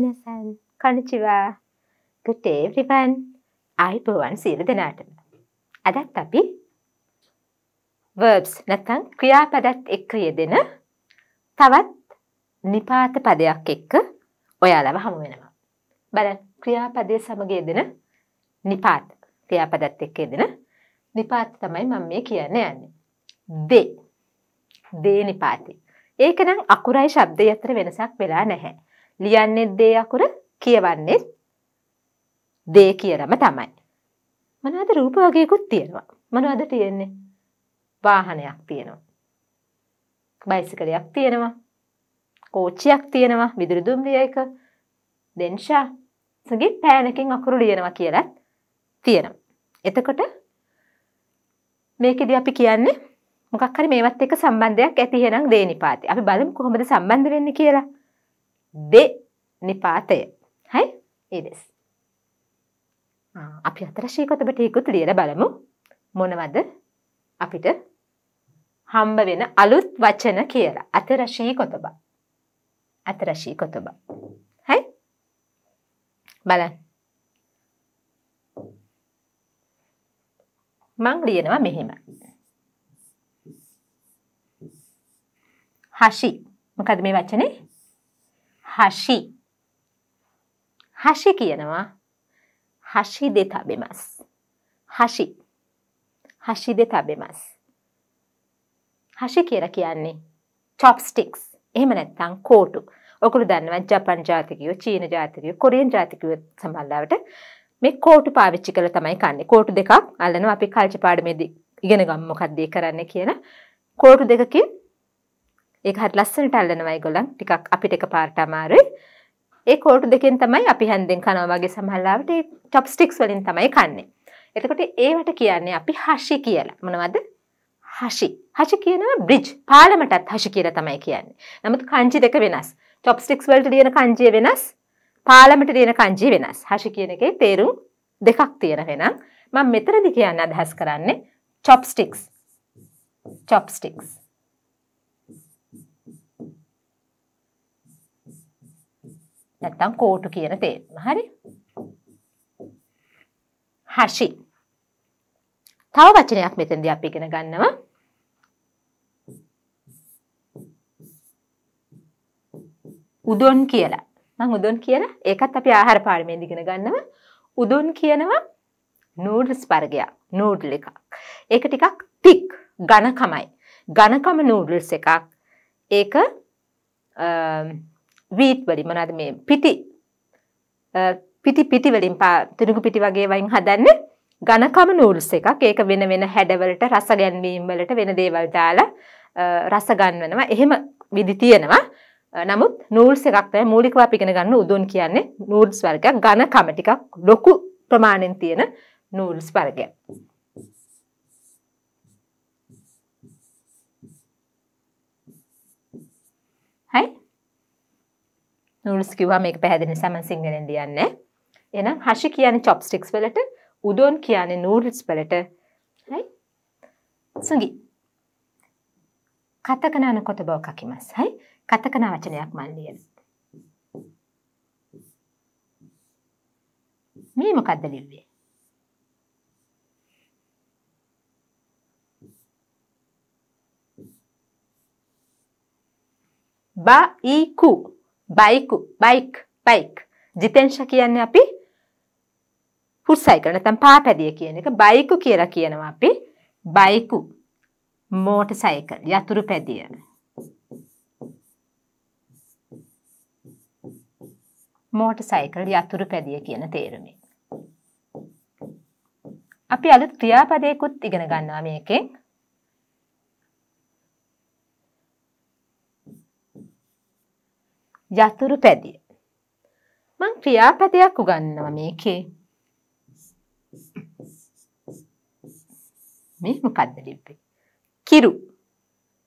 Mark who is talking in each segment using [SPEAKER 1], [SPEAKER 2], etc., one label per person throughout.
[SPEAKER 1] මිනසන් කණචිවා ගටේවන් අයිපුවන් සීල දෙනාටම. අදත් අපි වර්බ්ස් නැතන් ක්‍රියාපදත් එක්ක යෙදෙන තවත් නිපාත පදයක් එක්ක ඔයාලව හමු වෙනවා. බලන් ක්‍රියාපදය සමග යෙදෙන නිපාත ක්‍රියාපදත් එක්ක යෙදෙන නිපාත තමයි මම මේ කියන්න යන්නේ. දේ දේ නිපාති. ඒකනම් අකුරයි ශබ්දය අතර වෙනසක් වෙලා නැහැ. ලියන්නේ දේ අකුර කියවන්නේ දේ කියලම තමයි. මොනවාද රූප වර්ගයකුත් තියෙනවා. මොනවද තියෙන්නේ? වාහනයක් තියෙනවා. බයිසිකලයක් තියෙනවා. කෝච්චියක් තියෙනවා. විදුලි දුම්රියක දෙන්ෂා සගේ පෑනකින් අකුරු ලියනවා කියලා තියෙනවා. එතකොට මේකෙදී අපි කියන්නේ මොකක් හරි මේවත් එක්ක සම්බන්ධයක් ඇති එහෙනම් දේනිපාතේ. අපි බලමු කොහොමද සම්බන්ධ වෙන්නේ කියලා. දෙ නිපාතය හයි ඒදෙස් අපි අතරශීකොතබට ඉකුත් ලියර බලමු මොනවද අපිට හම්බ වෙන අලුත් වචන කියලා අතරශී කොතබ අතරශී කොතබ හයි බලන් මං ලියනවා මෙහෙම හශි මොකද මේ වචනේ හශි හශි කියනවා හශි දෙ තබෙමස් හශි හශි දෙ තබෙමස් හශි කියර කියන්නේ චොප්ස්ටික්ස් එහෙම නැත්තං කෝටු ඔකුළු දන්නවා ජපන් ජාතිකයෝ චීන ජාතිකයෝ කොරියන් ජාතිකයෝ සමල්ලාවට මේ කෝටු පාවිච්චි කළ තමයි කන්නේ කෝටු දෙකක් අල්ලනවා අපි කල්ච පාඩමේදී ඉගෙන ගම් මොකක්දේ කරන්න කියන කෝටු දෙකකින් ඒක හරි ලස්සනට අල්ලනවා ඒගොල්ලන් ටිකක් අපිට එකපාරට අමාරුයි. ඒ කෝටු දෙකෙන් තමයි අපි හැන්දෙන් කනවා වගේ සමහරවිට ඒ චොප්ස්ටික්ස් වලින් තමයි කන්නේ. එතකොට ඒවට කියන්නේ අපි හෂි කියලා. මොනවද? හෂි. හෂි කියනවා බ්‍රිජ්. පාලමටත් හෂි කියලා තමයි කියන්නේ. නමුත් කංචි දෙක වෙනස්. චොප්ස්ටික්ස් වලට ලියන කංචිය වෙනස්. පාලමට ලියන කංචිය වෙනස්. හෂි කියන එකේ තේරුම් දෙකක් තියෙන වෙනම් මම මෙතනදි කියන්න අදහස් කරන්නේ චොප්ස්ටික්ස්. චොප්ස්ටික්ස්. නැත්තම් කෝටු කියන තේරුම. හරි? හෂි. තව වචනයක් මෙතෙන්දී අපි ඉගෙන ගන්නවා. උදොන් කියලා. මම උදොන් කියලා ඒකත් අපි ආහාර පාරමෙන් ඉගෙන ගන්නවා. උදොන් කියනවා නූඩ්ල්ස් වර්ගයක්. නූඩ්ල් එකක්. ඒක ටිකක් thick ඝනකමයි. ඝනකම නූඩ්ල්ස් එකක්. ඒක වීට් වලින් මොනවද මේ පිටි පිටි පිටි වලින් තිනුගු පිටි වගේ වයින් හදන්නේ ඝනකම නූඩ්ස් එකක්. ඒක වෙන වෙන හැඩවලට රස ගැන්වීම් වලට වෙන දේවල් දාලා රස ගන්වනවා. එහෙම විදි තියෙනවා. නමුත් නූල්ස් එකක් තමයි මූලිකව අපි ඉගෙන ගන්න උදුන් කියන්නේ නූඩ්ස් වර්ගයක් ඝනකම ටිකක් ලොකු ප්‍රමාණයෙන් තියෙන නූඩ්ස් වර්ගයක්. හයි නූඩ්ස් කිව්වා මේක පැහැදිලි නිසා මම සිංහලෙන් ලියන්නේ. එහෙනම් හෂි කියන්නේ chopsticks වලට, උඩොන් කියන්නේ noodles වලට. හරි? සුගි. කතකනන කොතබව කකිමස්. හරි? කතකන වචනයක් මම ලියන. මේ මොකද්ද ලිව්වේ? ba e ku බයිකු බයික් බයික් ජිතෙන්ශ කියන්නේ අපි හුස්සයි කරන තම් පාපැදිය කියන එක බයිකු කියලා කියනවා අපි බයිකු මෝට සයික යතුරු පැදිය මෝට සයිකල් යතුරු පැදිය කියන තේරුමේ. අපි අලුත් ක්‍රියාපදයකුත් ඉගෙන ගන්නවා මේකෙන් යතුරු පැදිය. මං ක්‍රියාපදයක් උගන්නවා මේකේ. මේ මොකද්ද ලිප්පේ? කිරු.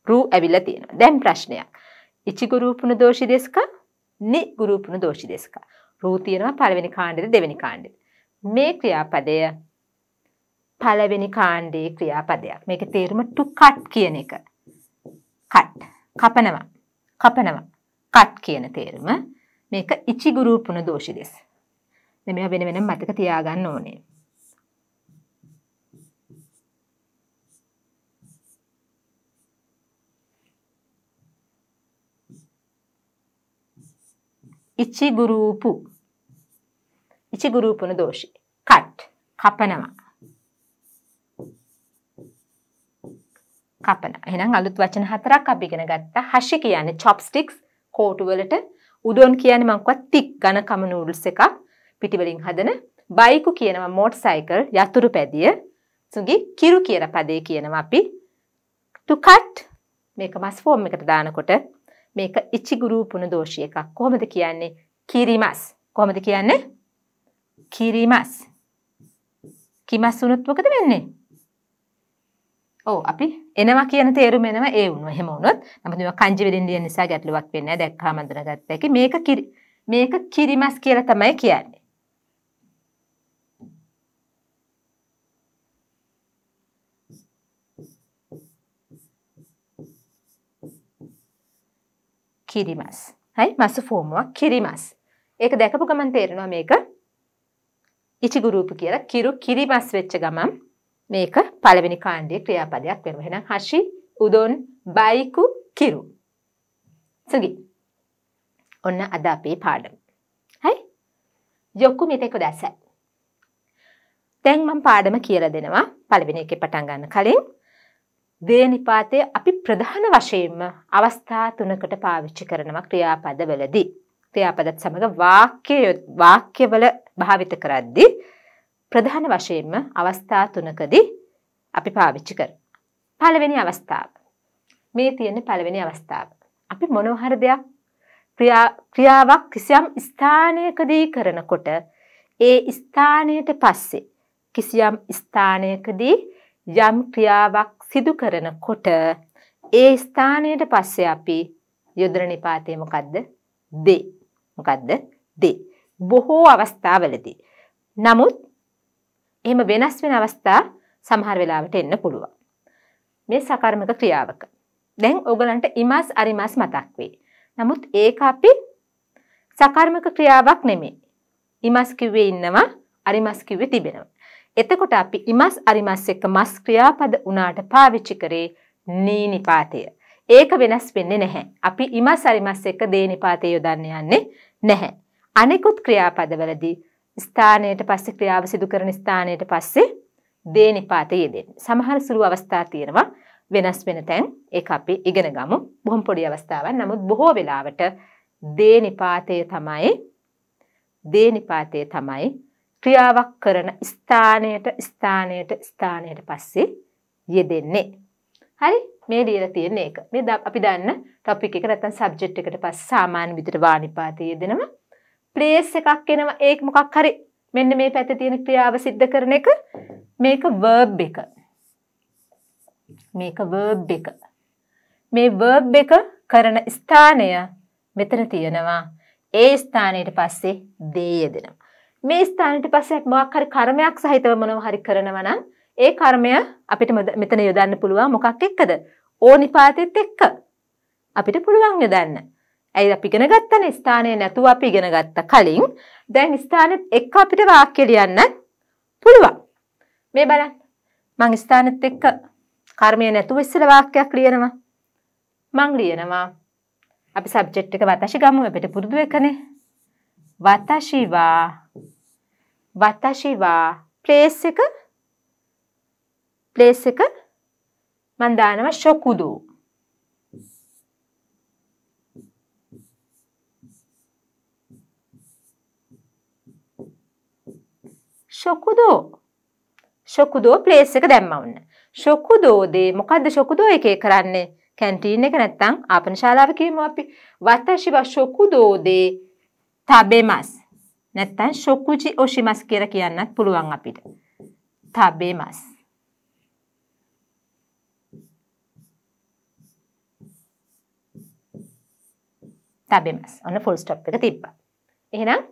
[SPEAKER 1] රූ ඇවිල්ලා තියෙනවා. දැන් ප්‍රශ්නයක්. ඉචි ගුරුපුන දෝෂි දෙස්ක නි ගුරුපුන දෝෂි දෙස්ක. රූ තියෙනවා පළවෙනි කාණ්ඩෙද දෙවෙනි කාණ්ඩෙද? මේ ක්‍රියාපදය පළවෙනි කාණ්ඩයේ ක්‍රියාපදයක්. මේකේ තේරුම to cut කියන එක. cut කපනවා. කපනවා. කට් කියන තේරම මේක ඉචිගුරුපුන දෝෂි දෙස. මෙම වෙන වෙන මතක තියාගන්න ඕනේ. ඉචිගුරුපු ඉචිගුරුපුන දෝෂි කට් කපනවා කපන එහෙනම් අලුත් වචන හතරක් අපි ඉගෙන ගත්තා හෂි කියන්නේ chopsticks කෝටු වලට උදොන් කියන්නේ මංකවත් තික් ඝන කම නූඩ්ල්ස් එකක් පිටිවලින් හදන බයිකු කියනවා මෝටර් යතුරු පැදිය සුගි කිරු කියන පදේ කියනවා අපි to cut මේක මස් ෆෝම් එකට දානකොට මේක ඉචිගුරු පුන දෝෂී එකක් කොහොමද කියන්නේ කිරිමස් කොහොමද කියන්නේ කිරිමස් කිමස් වුණොත් මොකද වෙන්නේ ඕ අපි එනවා කියන තේරුම එනවා ඒ වුණා එහෙම වුණොත් නමුත් මේවා කංජි වෙලින් ලියන නිසා ගැටලුවක් වෙන්නේ නැහැ දැක්කාම හඳුනාගත්ත හැකි මේක කිරි මේක කිරිමස් කියලා තමයි කියන්නේ කිරිමස් හයි මස් ෆෝමුවක් කිරිමස් ඒක දැකපු ගමන් තේරෙනවා මේක ඉචිගුරුපු කියලා කිරු කිරිමස් වෙච්ච ගමන් මේක පළවෙනි කාණ්ඩයේ ක්‍රියාපදයක් වෙනවා. එහෙනම් හෂි, උදොන්, බයිකු, කිරු. සුගි. ඔන්න අද අපේ පාඩම. හයි? යොකු මිතේක දැසයි. දැන් මම පාඩම කියලා දෙනවා. පළවෙනි එකේ පටන් ගන්න කලින් දේ නිපාතයේ අපි ප්‍රධාන වශයෙන්ම අවස්ථා තුනකට පාවිච්චි කරනවා ක්‍රියාපදවලදී. ක්‍රියාපදත් සමග වාක්‍ය වාක්‍යවල භාවිත කරද්දී ප්‍රධාන වශයෙන්ම අවස්ථා තුනකදී අපි පාවිච්චි කර. පළවෙනි අවස්ථාව. මේ තියෙන පළවෙනි අවස්ථාව. අපි මොනවහර දෙයක් ක්‍රියාවක් කිසියම් ස්ථානයකදී කරනකොට ඒ ස්ථානයට පස්සේ කිසියම් ස්ථානයකදී යම් ක්‍රියාවක් සිදු කරනකොට ඒ ස්ථානයට පස්සේ අපි යොදන නිපාතය මොකද්ද? දේ. මොකද්ද? දේ. බොහෝ අවස්ථාවලදී. නමුත් එහෙම වෙනස් වෙන අවස්ථා සමහර වෙලාවට එන්න පුළුවන්. මේ සකර්මක ක්‍රියාවක. දැන් ඔගලන්ට ඉමස් අරිමස් මතක් වේ. නමුත් ඒක අපි සකර්මක ක්‍රියාවක් නෙමෙයි. ඉමස් කිව්වේ ඉන්නවා, අරිමස් කිව්වේ තිබෙනවා. එතකොට අපි ඉමස් අරිමස් එක්ක මස් ක්‍රියාපද උනාට පාවිච්චි කරේ නීනිපාතය. ඒක වෙනස් වෙන්නේ නැහැ. අපි ඉමස් අරිමස් එක්ක දේනිපාතය යොදන්න යන්නේ නැහැ. අනෙකුත් ක්‍රියාපදවලදී ස්ථානයට පස්සේ ක්‍රියාව සිදු කරන ස්ථානයට පස්සේ දේ නිපාතයේ යෙදෙන්නේ. සමහර සුළු අවස්ථා තියෙනවා වෙනස් වෙන තැන් ඒක අපි ඉගෙන ගමු. බොහොම පොඩි අවස්ථාවක්. නමුත් බොහෝ වෙලාවට දේ නිපාතය තමයි දේ නිපාතය තමයි ක්‍රියාවක් කරන ස්ථානයට ස්ථානයට ස්ථානයට පස්සේ යෙදෙන්නේ. හරි මේ දීලා තියෙන එක. මේ අපි දන්න ටොපික් එක නැත්නම් සබ්ජෙක්ට් එකට පස්සේ සාමාන්‍ය විදිහට වානිපාතය යෙදෙනවා. ප්ලේස් එකක් එනවා ඒක මොකක් හරි මෙන්න මේ පැත්තේ තියෙන ක්‍රියාව සිද්ධ කරන එක මේක verb එක. මේක verb එක. මේ verb එක කරන ස්ථානය මෙතන තියෙනවා. ඒ ස්ථානයට පස්සේ දේ යෙදෙනවා. මේ ස්ථානයට පස්සේ මොකක් හරි කර්මයක් සහිතව මොනවා හරි කරනවා නම් ඒ කර්මය අපිට මෙතන යොදන්න පුළුවන් මොකක් එක්කද? ඕනිපාතෙත් එක්ක. අපිට පුළුවන් යොදන්න. ඇයි අපි ඉගෙන ගත්තන ස්ථානය නැතුව අපි ඉගෙන ගත්ත කලින් දැන් ස්ථානෙත් එක්ක අපිට වාක්‍ය ලියන්න පුළුවන්. මේ බලන්න. මං ස්ථානෙත් එක්ක කර්මය නැතුව ඉස්සර වාක්‍යයක් ලියනවා. මං ලියනවා. අපි සබ්ජෙක්ට් එක වතශි ගමු අපිට පුරුදු එකනේ. වතශිවා වතශිවා ප්ලේස් එක ප්ලේස් එක මන් දානවා ශොකුදෝ ශොකුදෝ ශොකුදෝ ප්ලේස් එක දැම්ම වුණ. ශොකුදෝදේ මොකද්ද ශොකුදෝ එකේ කරන්නේ? කැන්ටීන් එක නැත්තම් ආපන ශාලාව කියමු අපි. වතශිව ශොකුදෝදේ තබෙමස්. නැත්තම් ශොකුජි ඔෂිමස් කියලා කියන්නත් පුළුවන් අපිට. තබෙමස්. තබෙමස්. ඔන්න ෆුල් ස්ටොප් එක තිබ්බා. එහෙනම්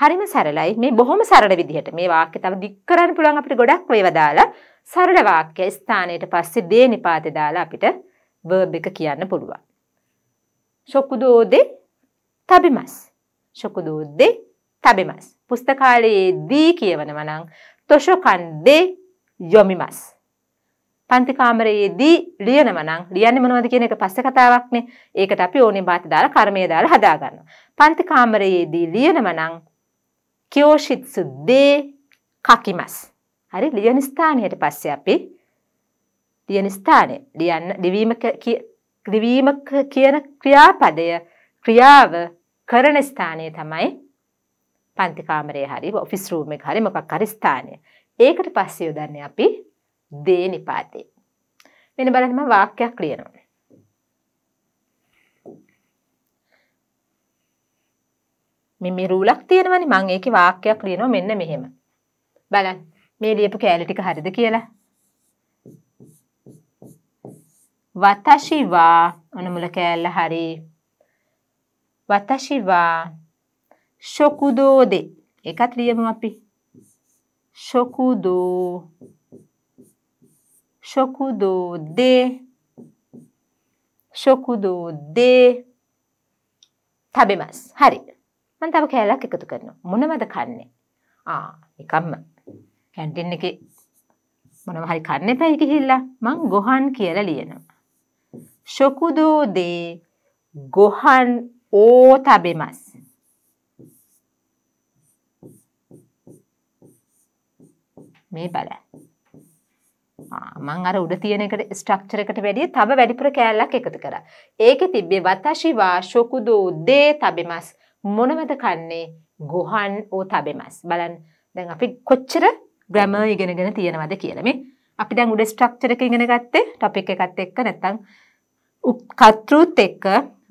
[SPEAKER 1] හරිම සරලයි මේ බොහොම සරල විදිහට මේ වාක්‍ය තව දික් කරන්න පුළුවන් අපිට ගොඩක් වේවා දාලා සරල වාක්‍ය ස්ථානයට පස්සේ දේ නිපාතේ දාලා අපිට verb එක කියන්න පුළුවන්. ශොකුදෝදේ තබිමස්. ශොකුදෝදේ තබිමස්. පුස්තකාලයේදී කියවනවා නම් තොෂකන්දේ යොමිමස්. පන්ති කාමරයේදී ලියනවා නම් ලියන්නේ මොනවද කියන එක පස්සේ කතාවක්නේ. ඒකට අපි ඕනේ බාත දාලා කර්මය දාලා හදාගන්නවා. පන්ති කාමරයේදී ලියනවා නම් කියෝෂිත්සු දේ කකිමස්. හරි ලියන ස්ථානයට පස්සේ අපි ලියන ස්ථානය ලියන්න ලිවීම ලිවීම කියන ක්‍රියාපදය ක්‍රියාව කරන ස්ථානය තමයි පන්ති කාමරය හරි ඔෆිස් රූම් එක හරි මොකක් හරි ස්ථානය. ඒකට පස්සේ යොදන්නේ අපි දේ නිපාතේ. මෙන්න බලන්න මම වාක්‍යයක් ලියනවා. මේ මේ රූලක් තියෙනවනේ මම ඒකේ වාක්‍යයක් ලියනවා මෙන්න මෙහෙම. බලන්න මේ ලියපු කෑලි ටික හරිද කියලා. වතශිවා ඔන්න මුල කෑල්ල හරි. වතශිවා ශොකුදෝදේ ඒකත් ලියමු අපි. ශොකුදෝ ශොකුදෝ දේ ශොකුදෝ දේ තබෙමස් හරි මම තව කෑල්ලක් එකතු කරනවා. මොනවද කන්නේ? ආ, නිකම්ම කැන්ටින් එකේ මොනව හරි කන්න එපයි ගිහිල්ලා මං ගොහන් කියලා ලියනවා. ශොකුදෝ දේ ගොහන් ඕ තබෙමස්. මේ බලන්න. මං අර උඩ තියෙන එකට ස්ට්‍රක්චර් එකට වැඩිය තව වැඩිපුර කෑල්ලක් එකතු කරා. ඒකේ තිබ්බේ වතශිවා ශොකුදෝ දේ තබෙමස්. මොනවද කන්නේ ගොහන් ඕ තබෙමස් බලන් දැන් අපි කොච්චර ග්‍රම ඉගෙනගෙන තියෙනවද කියලමේ අපි දැන් උඩ ස්ට්‍රක්චර එක ඉගෙන ගත්තේ ටොපික් එකත් එක්ක නැත්තම් කතෘත් එක්ක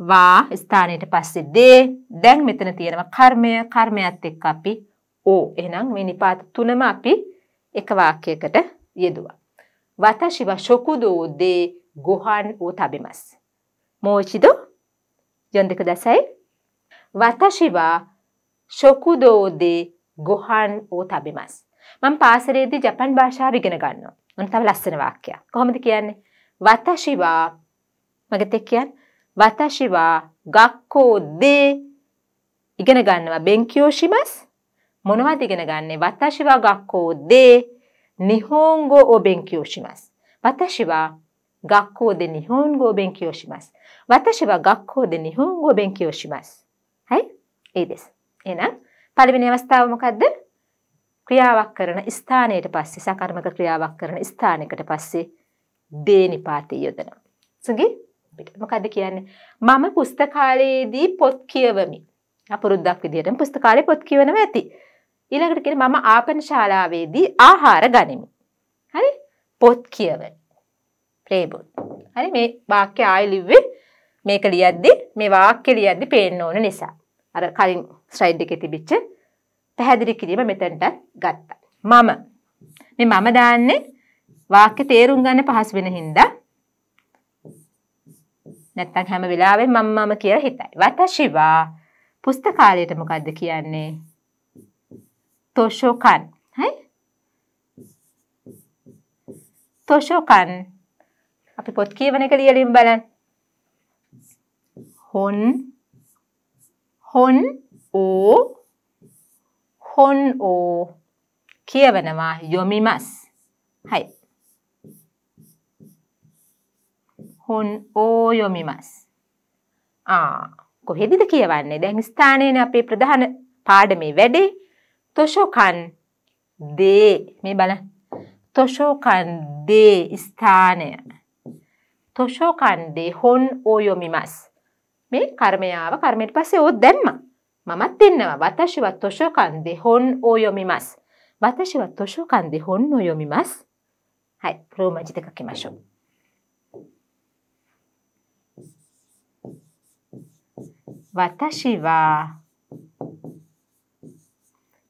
[SPEAKER 1] වා ස්ථානයට පස්සේ දේ දැන් මෙතන තියෙනවා කර්මය කර්මයත් එක්ක අපි ඕ එහෙනම් මේ නිපාත තුනම අපි එක වාක්‍යයකට යෙදුවා වතශිව ශොකුදෝ දේ ගොහන් ඕ තබෙමස් මෝචිදෝ යොන්දක දසයි 私は食堂でご飯を食べます。මම පාසලේදී ජපන් භාෂාව ඉගෙන ගන්නවා. ඔන්න තව ලස්සන වාක්‍යයක්. කොහොමද කියන්නේ? වතෂි වා මගෙත් එක්ක කියන්න. වතෂි වා ගක්කෝ දේ ඉගෙන ගන්නවා. බෙන්කියෝ ශිමස් මොනවද ඉගෙන ගන්නෙ? වතෂි වා ගක්කෝ දේ නිහෝන්ගෝ ඔ බෙන්කියෝ ශිමස්. වතෂි වා 学校で日本語を勉強します。私は学校で日本語を勉強します。හයි ඒ දෙස් එනම් පලිවිනි අවස්ථාව මොකක්ද ක්‍රියාවක් කරන ස්ථානයට පස්සේ සකර්මක ක්‍රියාවක් කරන ස්ථානකට පස්සේ දේනිපාතය යොදන සුගි මොකද කියන්නේ මම පුස්තකාලයේදී පොත් කියවමි අපුරුද්දක් විදිහට පුස්තකාලේ පොත් කියවනවා ඇති ඊළඟට කියන මම ආපන ශාලාවේදී ආහාර ගනිමි හරි පොත් කියවන ප්‍රේබුත් හරි මේ වාක්‍ය ආයෙ ලිව්වේ මේක ලියද්දි මේ වාක්‍ය ලියද්දි පේන්න ඕන නිසා. අර කලින් ස්ලයිඩ් එකේ තිබිච්ච පැහැදිලි කිරීම මෙතනට ගත්තා. මම මේ මම දාන්නේ වාක්‍ය තේරුම් ගන්න පහසු වෙන හින්දා නැත්තම් හැම වෙලාවෙම මම මම කියලා හිතයි. වතශිවා පුස්තකාලයට මොකද්ද කියන්නේ? තොෂෝකන්. හයි? තොෂෝකන්. අපි පොත් කියවන එක ලියලින් බලන්න. හොන් හොන් ඕ හොන් ඕ කියවනවා යොමිමස් හයි හොන් ඕ යොමිමස් ආ කොහෙදද කියවන්නේ දැන් ස්ථානයන අපේ ප්‍රධාන පාඩමේ වැඩේ තොෂෝකන් දේ මේ බල තොෂෝකන් දේ ස්ථානය තොෂෝකන් දේ හොන් ඕයොමිමස් මේ කර්මයාව කර්මයට පස්සේ ඕ දැම්ම මමත් දෙන්නවා වතශිව තොෂකන්දෙ හොන් ඕයොමිමස් වතශිව තොෂකන්දෙ හොන් ඕයොමිමස් はい、ローマ字で書きましょう。私は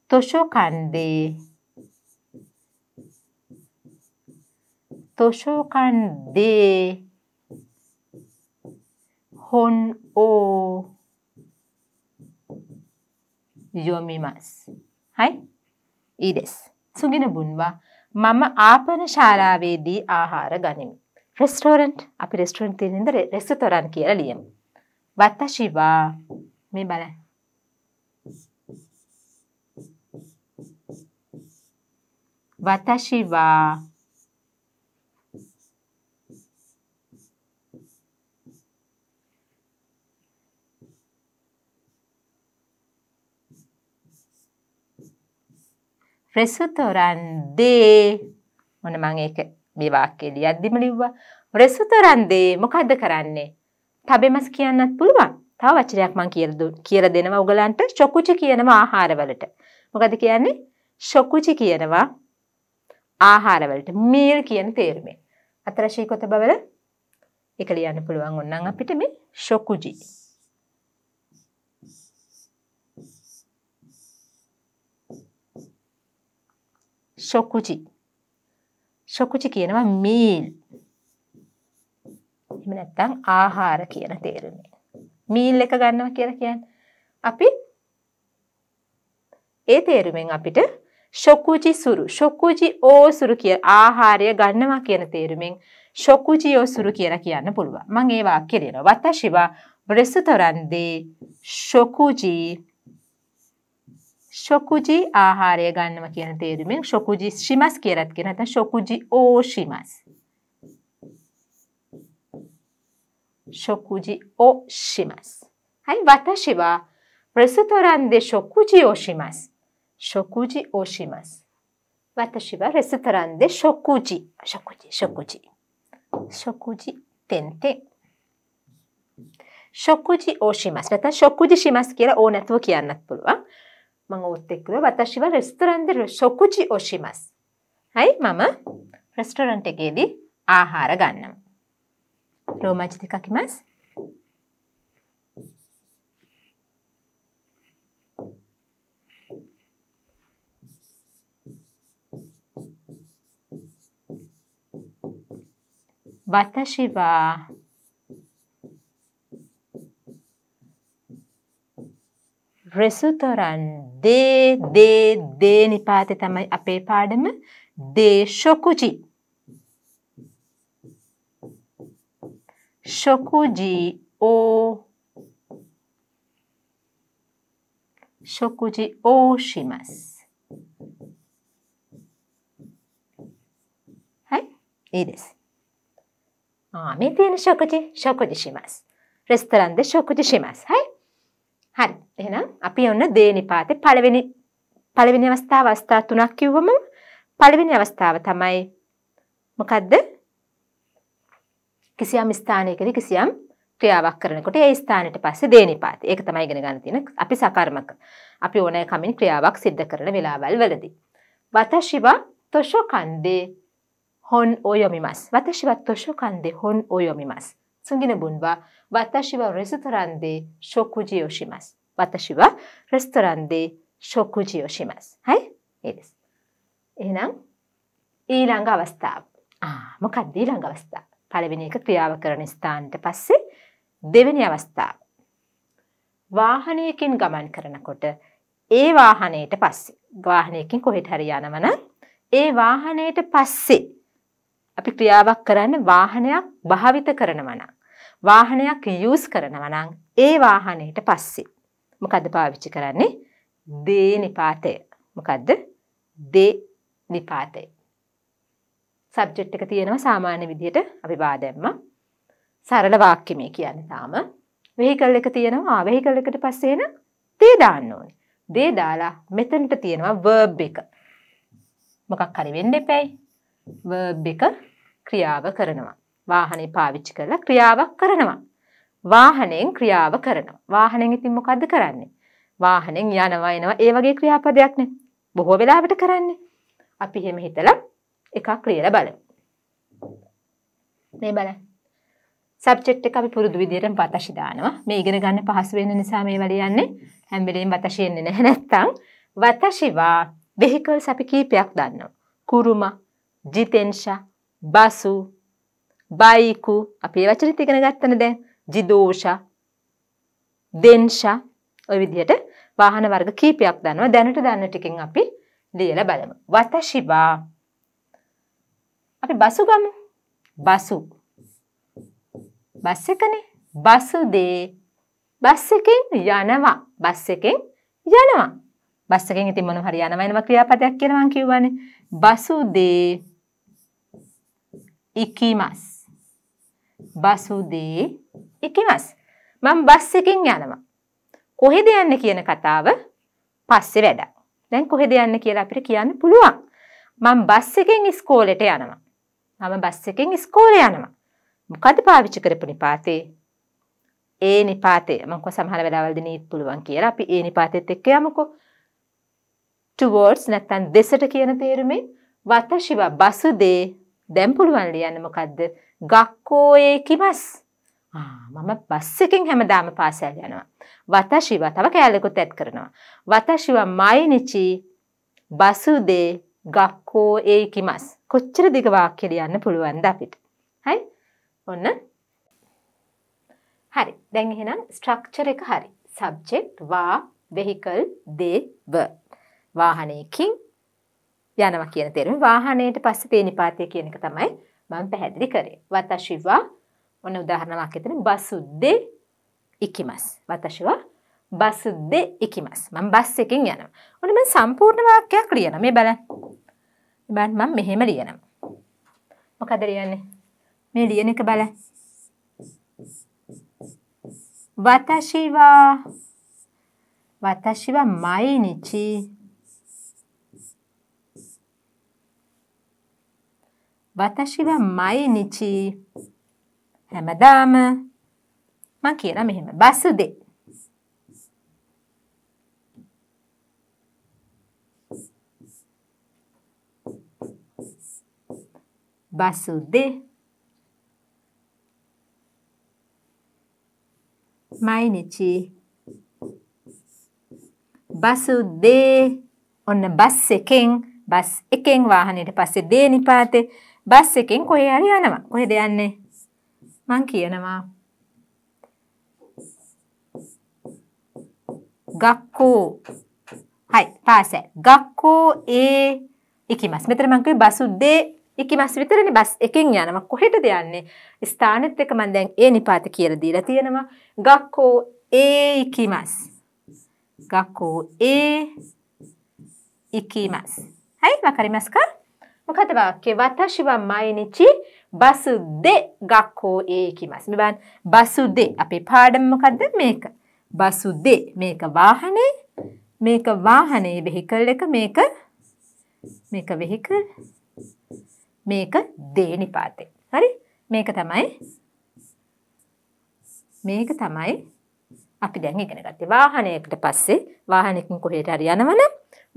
[SPEAKER 1] 図書館で図書館で Hon o යොමිමස්. හයි ඊඩෙස්. සුගෙන බුන්වා මම ආපන ශාලාවේදී ආහාර ගනිමි. රෙස්ටෝරන්ට් අපි රෙස්ටරන්ට තියනෙද රෙස්ස තොරන් කියර ලියම්. වත්තශිවා මේ බල වතශිවා රෙසුතරන්දේ මොන මං ඒක මේ වාක්‍යය ලියද්දිම ලිව්වා. රෙසුතරන්දේ මොකද්ද කරන්නේ? තබෙමස් කියන්නත් පුළුවන්. තව වචනයක් මං කියලා දෙනවා උගලන්ට චොකුචි කියනවා ආහාරවලට. මොකද කියන්නේ? ශොකුචි කියනවා ආහාරවලට මීල් කියන තේරුමේ. අතරශී කොතබවල එක ලියන්න පුළුවන් ඕනනම් අපිට මේ ශොකුජි ශොකුචි. ශොකුචි කියනවා මීල්. එහෙම නැත්නම් ආහාර කියන තේරුමේ. මීල් එක ගන්නවා කියලා කියන්නේ අපි ඒ තේරුමෙන් අපිට ශොකුචි සුරු ශොකුචි ඕසුරු කිය ආහාරය ගන්නවා කියන තේරුමෙන් ශොකුචි ඕසුරු කියලා කියන්න පුළුවන්. මම ඒ වාක්‍ය දෙනවා. වතශිවා බ්‍රෙසුතරන්දේ ශොකුචි 食事 ආහාරය ගන්නවා කියන තේරුමෙන් ශොකුජි ශිමස් කියලත් කියන නැත්නම් ශොකුජි ඕෂිමස්. ශොකුජි ඕෂිමස්. はい、私はレストランで食事をします。食事をします。私はレストランで食事、食事、食事。食事、点々。食事をします。また食事しますから、オーナーときやなっとるわ。回ってくる。私はレストランで食事をします。はい、ママ。レストランでゲリ、アハラガンナム。ローマ字で書きます。私はレストランで、で、で、දේ දේ දේ න ි ප ා ත ー තමයි අපේ පාඩම දේශොකුජි shokuji o shokuji o します。はい、いいです。あ、見てティ食事、食事します。レストランで食事します。はい。හරි එහෙනම් අපි ඔන්න දේනිපාතේ පළවෙනි පළවෙනි අවස්ථාව අවස්ථා තුනක් කිව්වම පළවෙනි අවස්ථාව තමයි මොකද්ද කිසියම් ස්ථානයකදී කිසියම් ක්‍රියාවක් කරනකොට ඒ ස්ථානෙට පස්සේ දේනිපාත. ඒක තමයි ඉගෙන ගන්න තියෙන අපි සකර්මක. අපි ඕනෑ කමින් ක්‍රියාවක් සිද්ධ කරන වෙලාවල් වලදී. වතශිව තොෂෝ කන්දේ හොන් ඔයොමිමස්. වතශිව තොෂෝ කන්දේ හොන් ඔයොමිමස්. 次の文は、私はレストランで食事をします。私はレストランで食事をします。はい。いいです。එහෙනම් ඊළඟ අවස්ථාව. ආ මොකක්ද ඊළඟ අවස්ථාව? පළවෙනි එක ක්‍රියාව කරන ස්ථානට පස්සේ දෙවෙනි අවස්ථාව. වාහනයකින් ගමන් කරනකොට ඒ වාහනයට පස්සේ වාහනයකින් කොහෙට හරි යනවනම් ඒ වාහනයට පස්සේ අපි ක්‍රියාවක් කරන්න වාහනයක් භාවිත කරනවා නම් වාහනයක් යූස් කරනවා නම් ඒ වාහනයට පස්සේ මොකද්ද පාවිච්චි කරන්නේ? දේ නිපාතය. මොකද්ද? දේ නිපාතය. සබ්ජෙක්ට් එක තියෙනවා සාමාන්‍ය විදිහට අපි බාදැම්ම සරල වාක්‍ය මේ කියන්නේ තාම. වෙහිකල් එක තියෙනවා වෙහිකල් එකට පස්සේ එන දේ දාන්න ඕනේ. දේ දාලා මෙතනට තියෙනවා verb එක. මොකක් හරි වෙන්න එපැයි. verb එක ක්‍රියාව කරනවා. වාහනේ පාවිච්චි කරලා ක්‍රියාවක් කරනවා. වාහනෙන් ක්‍රියාව කරනවා. වාහනෙන් ඉතින් මොකද්ද කරන්නේ? වාහනෙන් යනවා එනවා ඒ වගේ ක්‍රියාපදයක් නේ. බොහෝ වෙලාවට කරන්නේ. අපි එහෙම හිතලා එකක් ක්‍රියලා බලමු. මේ බලන්න. සබ්ජෙක්ට් එක අපි පුරුදු විදිහටම පතශි දානවා. මේ ඉගෙන ගන්න පහසු වෙන නිසා මේ වල යන්නේ හැම වෙලෙම වතශි එන්නේ නැහැ නැත්තම් වතශිවා vehicles අපි කීපයක් දන්නවා. කුරුම, ජිතෙන්ෂා, බසු, බයිකු අපේ වචන තිගෙන ගත්තන දැන් ජිදෝෂ දෙන්ෂ ඔය විදිහට වාහන වර්ග කීපයක් දන්නවා දැනට දන්න ටිකෙන් අපි ලියලා බලමු වතශිබා අපි බසු ගමු බසු බස් එකනේ බසු දේ බස් එකෙන් යනවා බස් එකෙන් යනවා බස් එකෙන් ඉතින් මොනවා හරි යනවා එනවා ක්‍රියාපදයක් කියලා මම කිව්වනේ බසු දේ 行きます。බසුදේ ඉකිමස්. මම බස් එකෙන් යනවා. කොහෙද යන්න කියන කතාව පස්සේ වැඩක්. දැන් කොහෙද යන්න කියලා අපිට කියන්න පුළුවන්. මම බස් එකෙන් ඉස්කෝලේට යනවා. මම බස් එකෙන් ඉස්කෝලේ යනවා. මොකද පාවිච්චි කරපු නිපාතේ? ඒ නිපාතේ. මම කො සමහර වෙලාවල්දී නීත් පුළුවන් කියලා අපි ඒ නිපාතෙත් එක්ක යමුකෝ. towards නැත්නම් දෙසට කියන තේරුමෙන් වතශිව බසුදේ දැන් පුළුවන් ලියන්න මොකද්ද? ගක්කෝයේ කිමස්. මම බස් එකෙන් හැමදාම පාසල් යනවා. වතශිව තව කැලේකුත් ඇඩ් කරනවා. වතශිව මයිනිචි බසුදේ ගක්කෝ ඒ කිමස්. කොච්චර දිග වාක්‍ය ලියන්න පුළුවන්ද අපිට? හරි? ඔන්න. හරි. දැන් එහෙනම් ස්ට්‍රක්චර් එක හරි. subject va vehicle they were වාහනයකින් යනවා කියන තේරුම වාහනයට පස්සේ තේනිපාතය කියන එක තමයි මම පැහැදිලි කරේ. වතශිවා ඔන්න උදාහරණයක් ඇතන බසුද්දේ ඉකිමස්. වතශිවා බසුද්දේ ඉකිමස්. මම බස් එකෙන් යනවා. ඔන්න මම සම්පූර්ණ වාක්‍යයක් ලියනවා. මේ බලන්න. බලන්න මම මෙහෙම ලියනවා. මොකද ලියන්නේ? මේ ලියන එක බලන්න. වතශිවා වතශිවා මයිනිචි වතශි wa මයිනිචි හැමදාම මං කියන මෙහෙම බසුදේ බසුදේ මයිනිචි බසුදේ ඔන්න බස් එකෙන් බස් එකෙන් වාහනයට පස්සේ දේ නිපාතේ බස් එකෙන් කොහේ හරි යනවා. කොහෙද යන්නේ? මං කියනවා. ගක්කෝ. හයි, පාසල්. ගක්කෝ ඒ ඉකිමස්. මෙතන මං කිව්වේ බසුද්දේ ඉකිමස් විතරනේ බස් එකෙන් යනවා. කොහෙටද යන්නේ? ස්ථානෙත් එක මං දැන් ඒ නිපාත කියලා දීලා තියෙනවා. ගක්කෝ ඒ ඉකිමස්. ගක්කෝ ඒ ඉකිමස්. හයි, わかりますか? මොකද වාක්‍ය වතාශි wa මයිනිචි බසුදෙ ගක්කෝ ඒ කිමස්. මෙබන් බසුදෙ අපේ පාඩම මොකද්ද මේක? බසුදෙ මේක වාහනේ මේක වාහනේ වෙහිකල් එක මේක මේක වෙහිකල් මේක දේනිපාතේ. හරි? මේක තමයි මේක තමයි අපි දැන් ඉගෙන ගත්තේ වාහනයකට පස්සේ වාහනයකින් කොහෙට හරි යනවනම්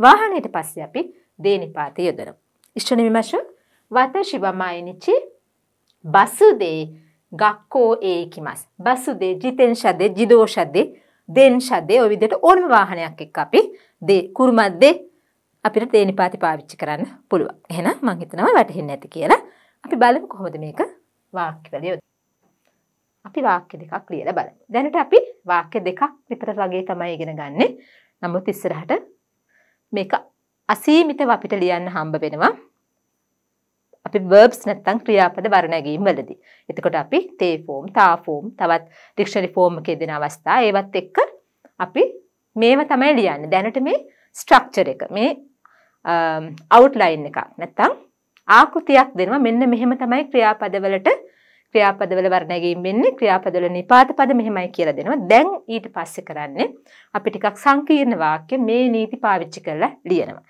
[SPEAKER 1] වාහනයට පස්සේ අපි දේනිපාතය යොදනවා. 一緒に見ましょう。私は毎日バスで学校へ行きます。バスで自転車で自動車で電車で ඔය විදිහට ඕනම වාහනයක් එක්ක අපි දේ කුරුමද්දේ අපිට තේනිපාති පාවිච්චි කරන්න පුළුවන්. එහෙනම් මම හිතනවා වැටහෙන්නේ නැති කියලා. අපි බලමු කොහොමද මේක වාක්‍ය වල යොදන්නේ. අපි වාක්‍ය දෙකක් ලියලා බලමු. දැනට අපි වාක්‍ය දෙකක් විතර වගේ තමයි ඉගෙන ගන්නෙ. නමුත් ඉස්සරහට මේක අසීමිතව අපිට ලියන්න හම්බ වෙනවා. අපි verbs නැත්තම් ක්‍රියාපද වර්ණගීම් වලදී. එතකොට අපි තේ form, තා form, තවත් dictionary form එකේ දෙන අවස්ථා ඒවත් එක්ක අපි මේව තමයි ලියන්නේ. දැනට මේ structure එක, මේ um, outline එක නැත්තම් ආකෘතියක් දෙනවා. මෙන්න මෙහෙම තමයි ක්‍රියාපද වලට ක්‍රියාපදවල වර්ණයගීම් වෙන්නේ ක්‍රියාපදවල නිපාත පද මෙහෙමයි කියලා දෙනවා. දැන් ඊට පස්සේ කරන්නේ අපි ටිකක් සංකීර්ණ වාක්‍ය මේ නීති පාවිච්චි කරලා ලියනවා.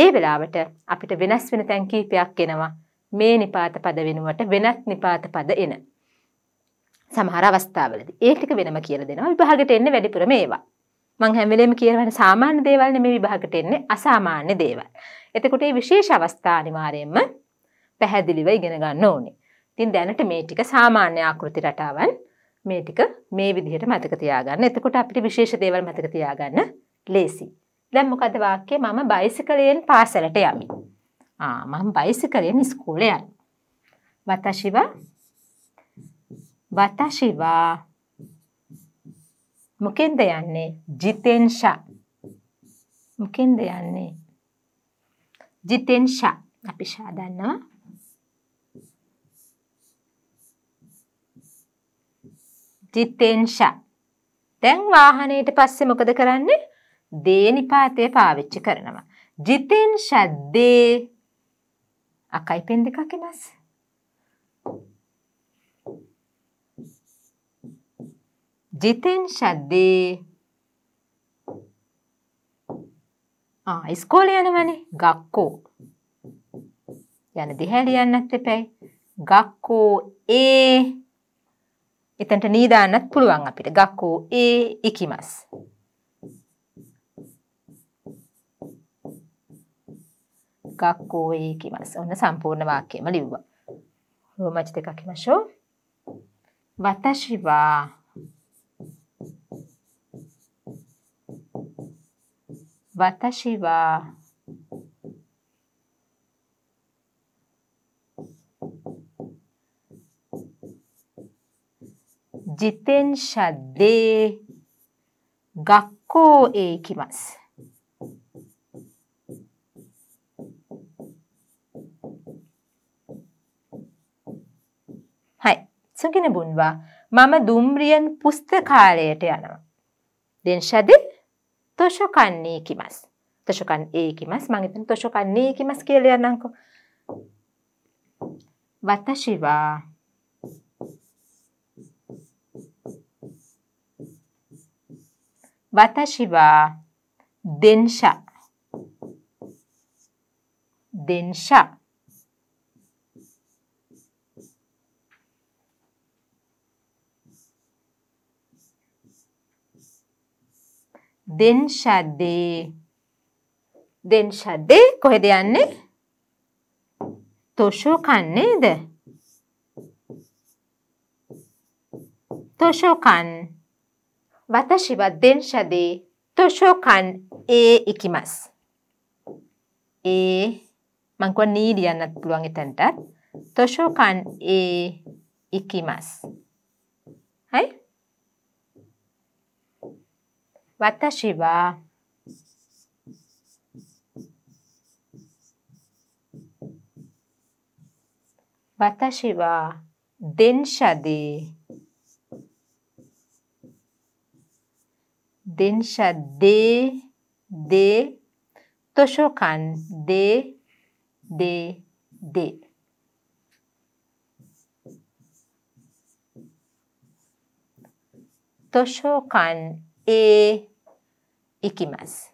[SPEAKER 1] ඒ වෙලාවට අපිට වෙනස් වෙන තැන් කීපයක් එනවා. මේ නිපාත පද වෙනුවට වෙනත් නිපාත පද එන. සමහර අවස්ථාවලදී ඒ ටික වෙනම කියලා දෙනවා. විභාගෙට එන්නේ වැඩිපුරම ඒවා. මං හැම වෙලේම කියවන සාමාන්‍ය දේවල් නෙමෙයි විභාගෙට එන්නේ අසාමාන්‍ය දේවල්. එතකොට මේ විශේෂ අවස්ථා අනිවාර්යයෙන්ම පැහැදිලිව ඉගෙන ගන්න ඕනේ. ඉතින් දැනට මේ ටික සාමාන්‍ය ආකෘති රටාවන් මේ ටික මේ විදිහට මතක තියාගන්න. එතකොට අපිට විශේෂ දේවල් මතක තියාගන්න ලේසි. දැන් මොකද වාක්‍යය මම බයිසිකලයෙන් පාසලට යමි. ආ මම බයිසිකලයෙන් ඉස්කෝලේ යයි. වතශිව වතශිවා මොකෙන්ද යන්නේ? ජිතෙන්ෂා. මොකෙන්ද යන්නේ? ජිතෙන්ෂා. අපි ෂා දන්නවා. චිත්තෙන් ෂ. දැන් වාහනයට පස්සේ මොකද කරන්නේ? දේනිපාතය පාවිච්චි කරනවා. ජිතෙන් ශද්දේ අකයි පෙන් දෙකක් වෙනස්. ජිතෙන් ශද්දේ ආ ඉස්කෝලේ යනවනේ ගක්කෝ යන දිහැ ලියන්නත් එපැයි ගක්කෝ ඒ එතනට නී දාන්නත් පුළුවන් අපිට. ගක්කෝ ඒ ඉකිමස්. ගක්කෝ ඒ ඉකිමස්. ඔන්න සම්පූර්ණ වාක්‍යෙම ලිව්වා. රෝමජ දෙකක් කිමෂෝ. වතශි වා වතශි වා 自転車で学校へ行きます。はい。次の文は、ママドු ම リアン ය ス න カ ප ු ස ් ත ක ා電車で図書館に行きます。図書館へ行きます。まあ、図書館に行きます。කියලා ය න 私は、私は電車電車電車で電車で කොහෙද යන්නේ? තොෂෝකන් නේද? තොෂෝකන් 私は電車で図書館へ行きます。E mangkuan ni dia nak peluang itandat. Toshokan e ikimas. Hai? Watashi wa Watashi wa densha de dencha D, D, Toshokan D, D, D. Toshokan E, いきます。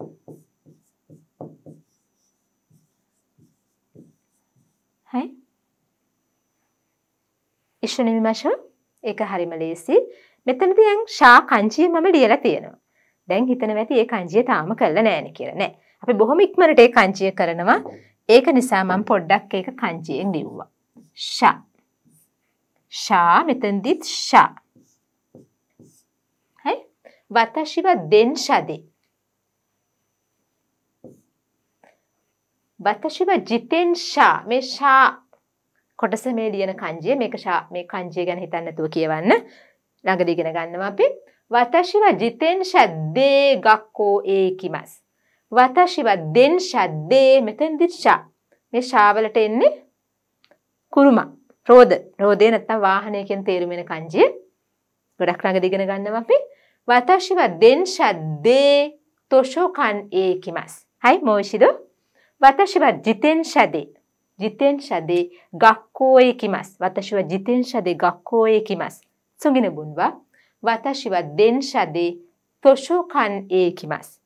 [SPEAKER 1] はい。一緒に見ましょう。ඒක හරිම ලේසි. මෙතනදී දැන් ෂා කංචිය මම ලියලා තියෙනවා. දැන් හිතනවා ඇති ඒ කංජිය තාම කරලා නැහැ කියලා නෑ. අපි බොහොම ඉක්මනට ඒ කංජිය කරනවා. ඒක නිසා මම පොඩ්ඩක් ඒක කංජියෙන් ලිව්වා. ෂා. ෂා මෙතෙන්දිත් ෂා. හයි? වතශිව දෙන් ෂදේ. වතශිව ජිතෙන් ෂා මේ ෂා කොටස මේ ලියන කංජිය මේක ෂා මේ කංජිය ගැන හිතන්න නැතුව කියවන්න. ළඟදී ඉගෙන ගන්නවා අපි. 私は自転車で学校へ行きます。私は電車で මෙතෙන් දිර්ෂා මේ ශාවලට එන්නේ කුරුම රෝද රෝදේ නැත්තම් වාහනය කියන තේරුම වෙන කංජිය ගොඩක් ළඟ දිගෙන ගන්නවා අපි වතාශි wa densha de toshokan e ikimasu hai mou ishido watashi wa jitensha de jitensha de gakkou e ikimasu watashi wa jitensha de gakkou e ikimasu tsugine bunwa 私は電車で図書館へ行きます。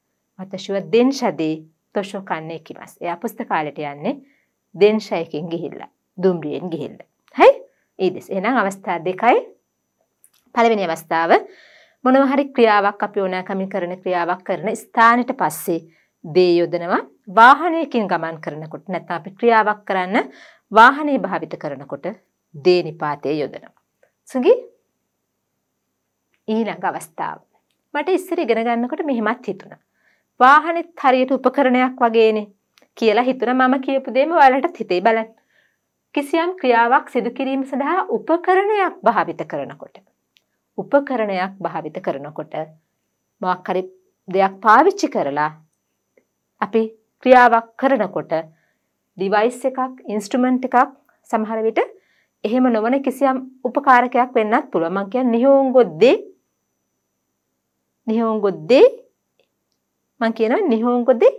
[SPEAKER 1] 私は電車で図書館へ行きます。එයා පුස්තකාලයට යන්නේ දෙන්ශයකින් ගිහිල්ලා දුම්රියෙන් ගිහිල්ල. හයි ඒදෙස් එනම් අවස්ථා දෙකයි පළවෙනි අවස්ථාව මොනවහරි ක්‍රියාවක් අපි ඕනෑකමින් කරන ක්‍රියාවක් කරන ස්ථානට පස්සේ දේ යොදනවා වාහනයකින් ගමන් කරනකොට නැත්නම් අපි ක්‍රියාවක් කරන්න වාහනේ භාවිත කරනකොට දේ නිපාතය යොදනවා. සුගී ඊළඟ අවස්ථාව. මට ඉස්සර ඉගෙන ගන්නකොට මෙහෙමත් හිතුණා. වාහනෙත් හරියට උපකරණයක් වගේනේ කියලා හිතුණ මම කියපු දෙම ඔයාලට හිතේ බලන්න. කිසියම් ක්‍රියාවක් සිදු කිරීම සඳහා උපකරණයක් භාවිත කරනකොට උපකරණයක් භාවිත කරනකොට මොකක් හරි දෙයක් පාවිච්චි කරලා අපි ක්‍රියාවක් කරනකොට ඩිවයිස් එකක් ඉන්ස්ට්‍රුමන්ට් එකක් සමහර විට එහෙම නොවන කිසියම් උපකාරකයක් වෙන්නත් පුළුවන්. මම කියන්නේ නිහෝංගොද්දේ නිහෝංගොද්දේ මං කියනවා නිහෝංගොදේ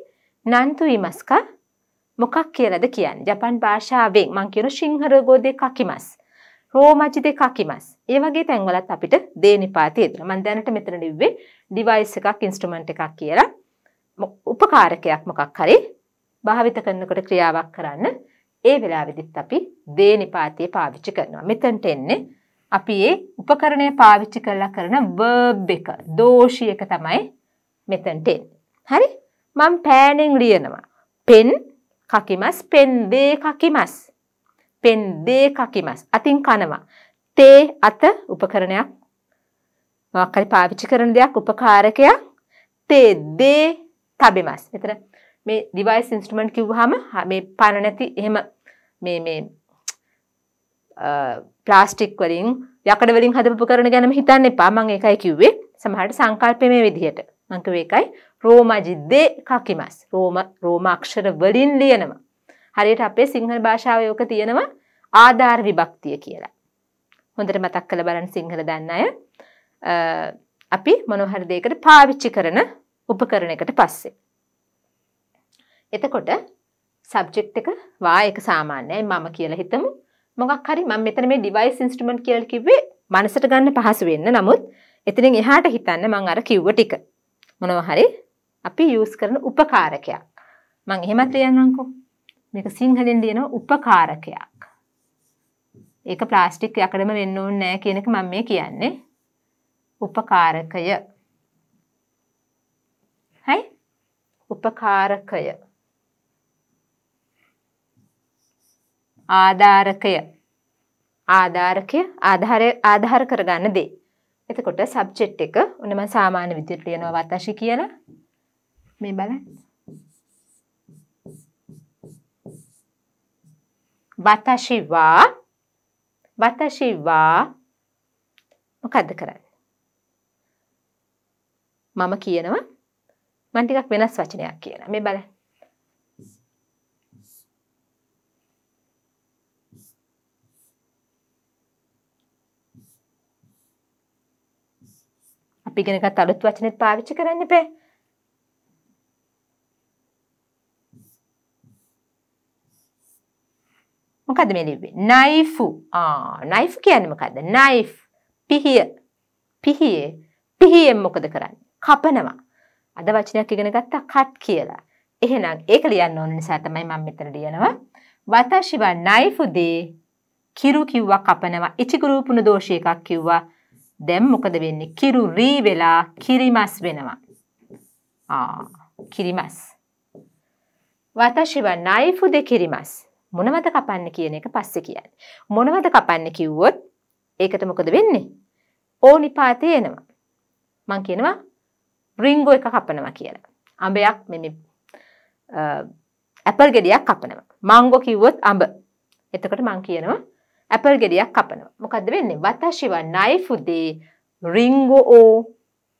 [SPEAKER 1] නන්තු ඉමස්ක මොකක් කියලද කියන්නේ ජපන් භාෂාවෙන් මං කියන සිංහල ගෝදේ කකිමස් රෝමජි දෙ කකිමස් ඒ වගේ තැන්වලත් අපිට දේ නිපාතය දෙන මං දැනට මෙතන ලිව්වේ ඩිවයිස් එකක් ඉන්ස්ට්‍රුමන්ට් එකක් කියලා උපකාරකයක් මොකක් හරි භාවිත කරනකොට ක්‍රියාවක් කරන්න ඒ වෙලාවෙදිත් අපි දේ නිපාතය පාවිච්චි කරනවා මෙතනට එන්නේ අපි ඒ උපකරණය පාවිච්චි කරලා කරන verb එක දෝෂී එක තමයි මෙතනට හරි? මම පෑනෙන් ලියනවා. පෙන් කකිමස් පෙන් දේ කකිමස්. පෙන් දේ කකිමස්. අතින් කනවා. තේ අත උපකරණයක්. මොකක් හරි පාවිච්චි කරන දෙයක් උපකාරකයක්. තේ දේ තබෙමස්. මෙතන මේ device instrument කිව්වහම මේ පන නැති එහෙම මේ මේ ප්ලාස්ටික් වලින් යකඩ වලින් හදපු කරන ගැනම හිතන්න එපා මං ඒකයි කිව්වේ සමහරට සංකල්පය මේ විදිහට මං කිව්වේ ඒකයි රෝමජිද්දේ කකිමස් රෝම රෝමාක්ෂර වලින් ලියනවා හරියට අපේ සිංහල භාෂාව යෝක තියෙනවා ආධාර විභක්තිය කියලා. හොඳට මතක් කළ බලන් සිංහල දන්න අය අපි මොනහරි දෙයකට පාවිච්චි කරන උපකරණ එකට පස්සේ. එතකොට සබ්ජෙක්ට් එක වා එක සාමාන්‍යයි මම කියලා හිතමු. මොකක් හරි මම මෙතන මේ ඩිවයිස් ඉන්ස්ට්‍රුමන්ට් කියලා කිව්වේ මනසට ගන්න පහසු වෙන්න. නමුත් එතනින් එහාට හිතන්න මම අර කිව්ව ටික. මොනවා හරි අපි යූස් කරන උපකාරකයක්. මම එහෙමත් ලියන්නම්කෝ. මේක සිංහලෙන් ලියනවා උපකාරකයක්. ඒක ප්ලාස්ටික් යකඩම වෙන්න ඕනේ නෑ කියන එක මම මේ කියන්නේ. උපකාරකය. හයි? උපකාරකය. ආධාරකය ආධාරකය ආධාරය ආධාර කරගන්න දේ. එතකොට සබ්ජෙට් එක ඔන්න මම සාමාන්‍ය විදිහට ලියනවා වතශි කියලා. මේ බලන්න. වතශි වා වතශි වා මොකද්ද කරන්නේ? මම කියනවා මම ටිකක් වෙනස් වචනයක් කියන. මේ බලන්න. අපි ඉගෙනගත් අලුත් වචනෙත් පාවිච්චි කරන්න එපා. මොකද්ද මේ ලිව්වේ? නයිෆු. ආ, නයිෆ් කියන්නේ මොකද්ද? නයිෆ්. පිහිය. පිහියේ. පිහියෙන් මොකද කරන්නේ? කපනවා. අද වචනයක් ඉගෙන ගත්තා කට් කියලා. එහෙනම් ඒක ලියන්න ඕන නිසා තමයි මම මෙතන ලියනවා. වතාශිව නයිෆු දේ. කිරු කිව්වා කපනවා. ඉචිගුරුපුන දෝෂ එකක් කිව්වා. දැන් මොකද වෙන්නේ? කිරු රී වෙලා කිරිමස් වෙනවා. ආ කිරිමස්. වතශිව නයිෆු දෙ කිරිමස්. මොනවද කපන්න කියන එක පස්සේ කියන්නේ. මොනවද කපන්න කිව්වොත් ඒකට මොකද වෙන්නේ? ඕනිපාතේ එනවා. මං කියනවා රිංගෝ එක කපනවා කියලා. අඹයක් මෙනි ඇපල් ගෙඩියක් කපනවා. මංගෝ කිව්වොත් අඹ. එතකොට මං කියනවා ඇපල් ගෙඩියක් කපනවා. මොකක්ද වෙන්නේ? වතාශිව නයිෆුදේ රිංගෝ ඕ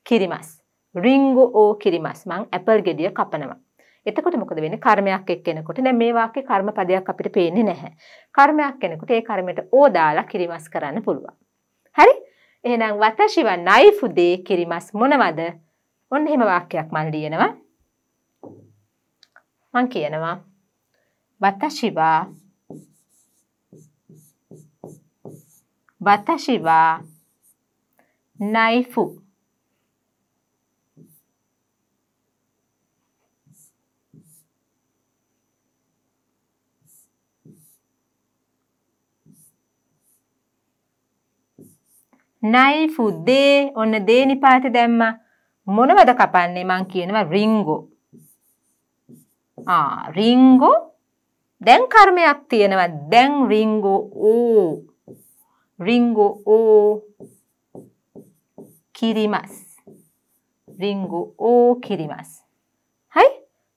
[SPEAKER 1] කිරිමස්. රිංගෝ ඕ කිරිමස්. මං ඇපල් ගෙඩිය කපනවා. එතකොට මොකද වෙන්නේ කර්මයක් එක්කෙනකොට දැන් මේ වාක්‍යේ කර්මපදයක් අපිට පේන්නේ නැහැ කර්මයක් කෙනෙකුට ඒ කර්මයට ඕ දාලා කිරිමස් කරන්න පුළුවන් හරි එහෙනම් වතශිව නයිෆු දේ කිරිමස් මොනවද ඔන්න එහෙම වාක්‍යයක් මම ලියනවා මම කියනවා වතශිවා watashi wa naifu. නයිෆු දේ ඔන්න දේ නිපාතේ දැම්මා මොනවද කපන්නේ මං කියනවා රින්ගෝ ආ රින්ගෝ දැන් කර්මයක් තියෙනවා දැන් රින්ගෝ ඕ リンゴを切ります。リンゴを切ります。はい。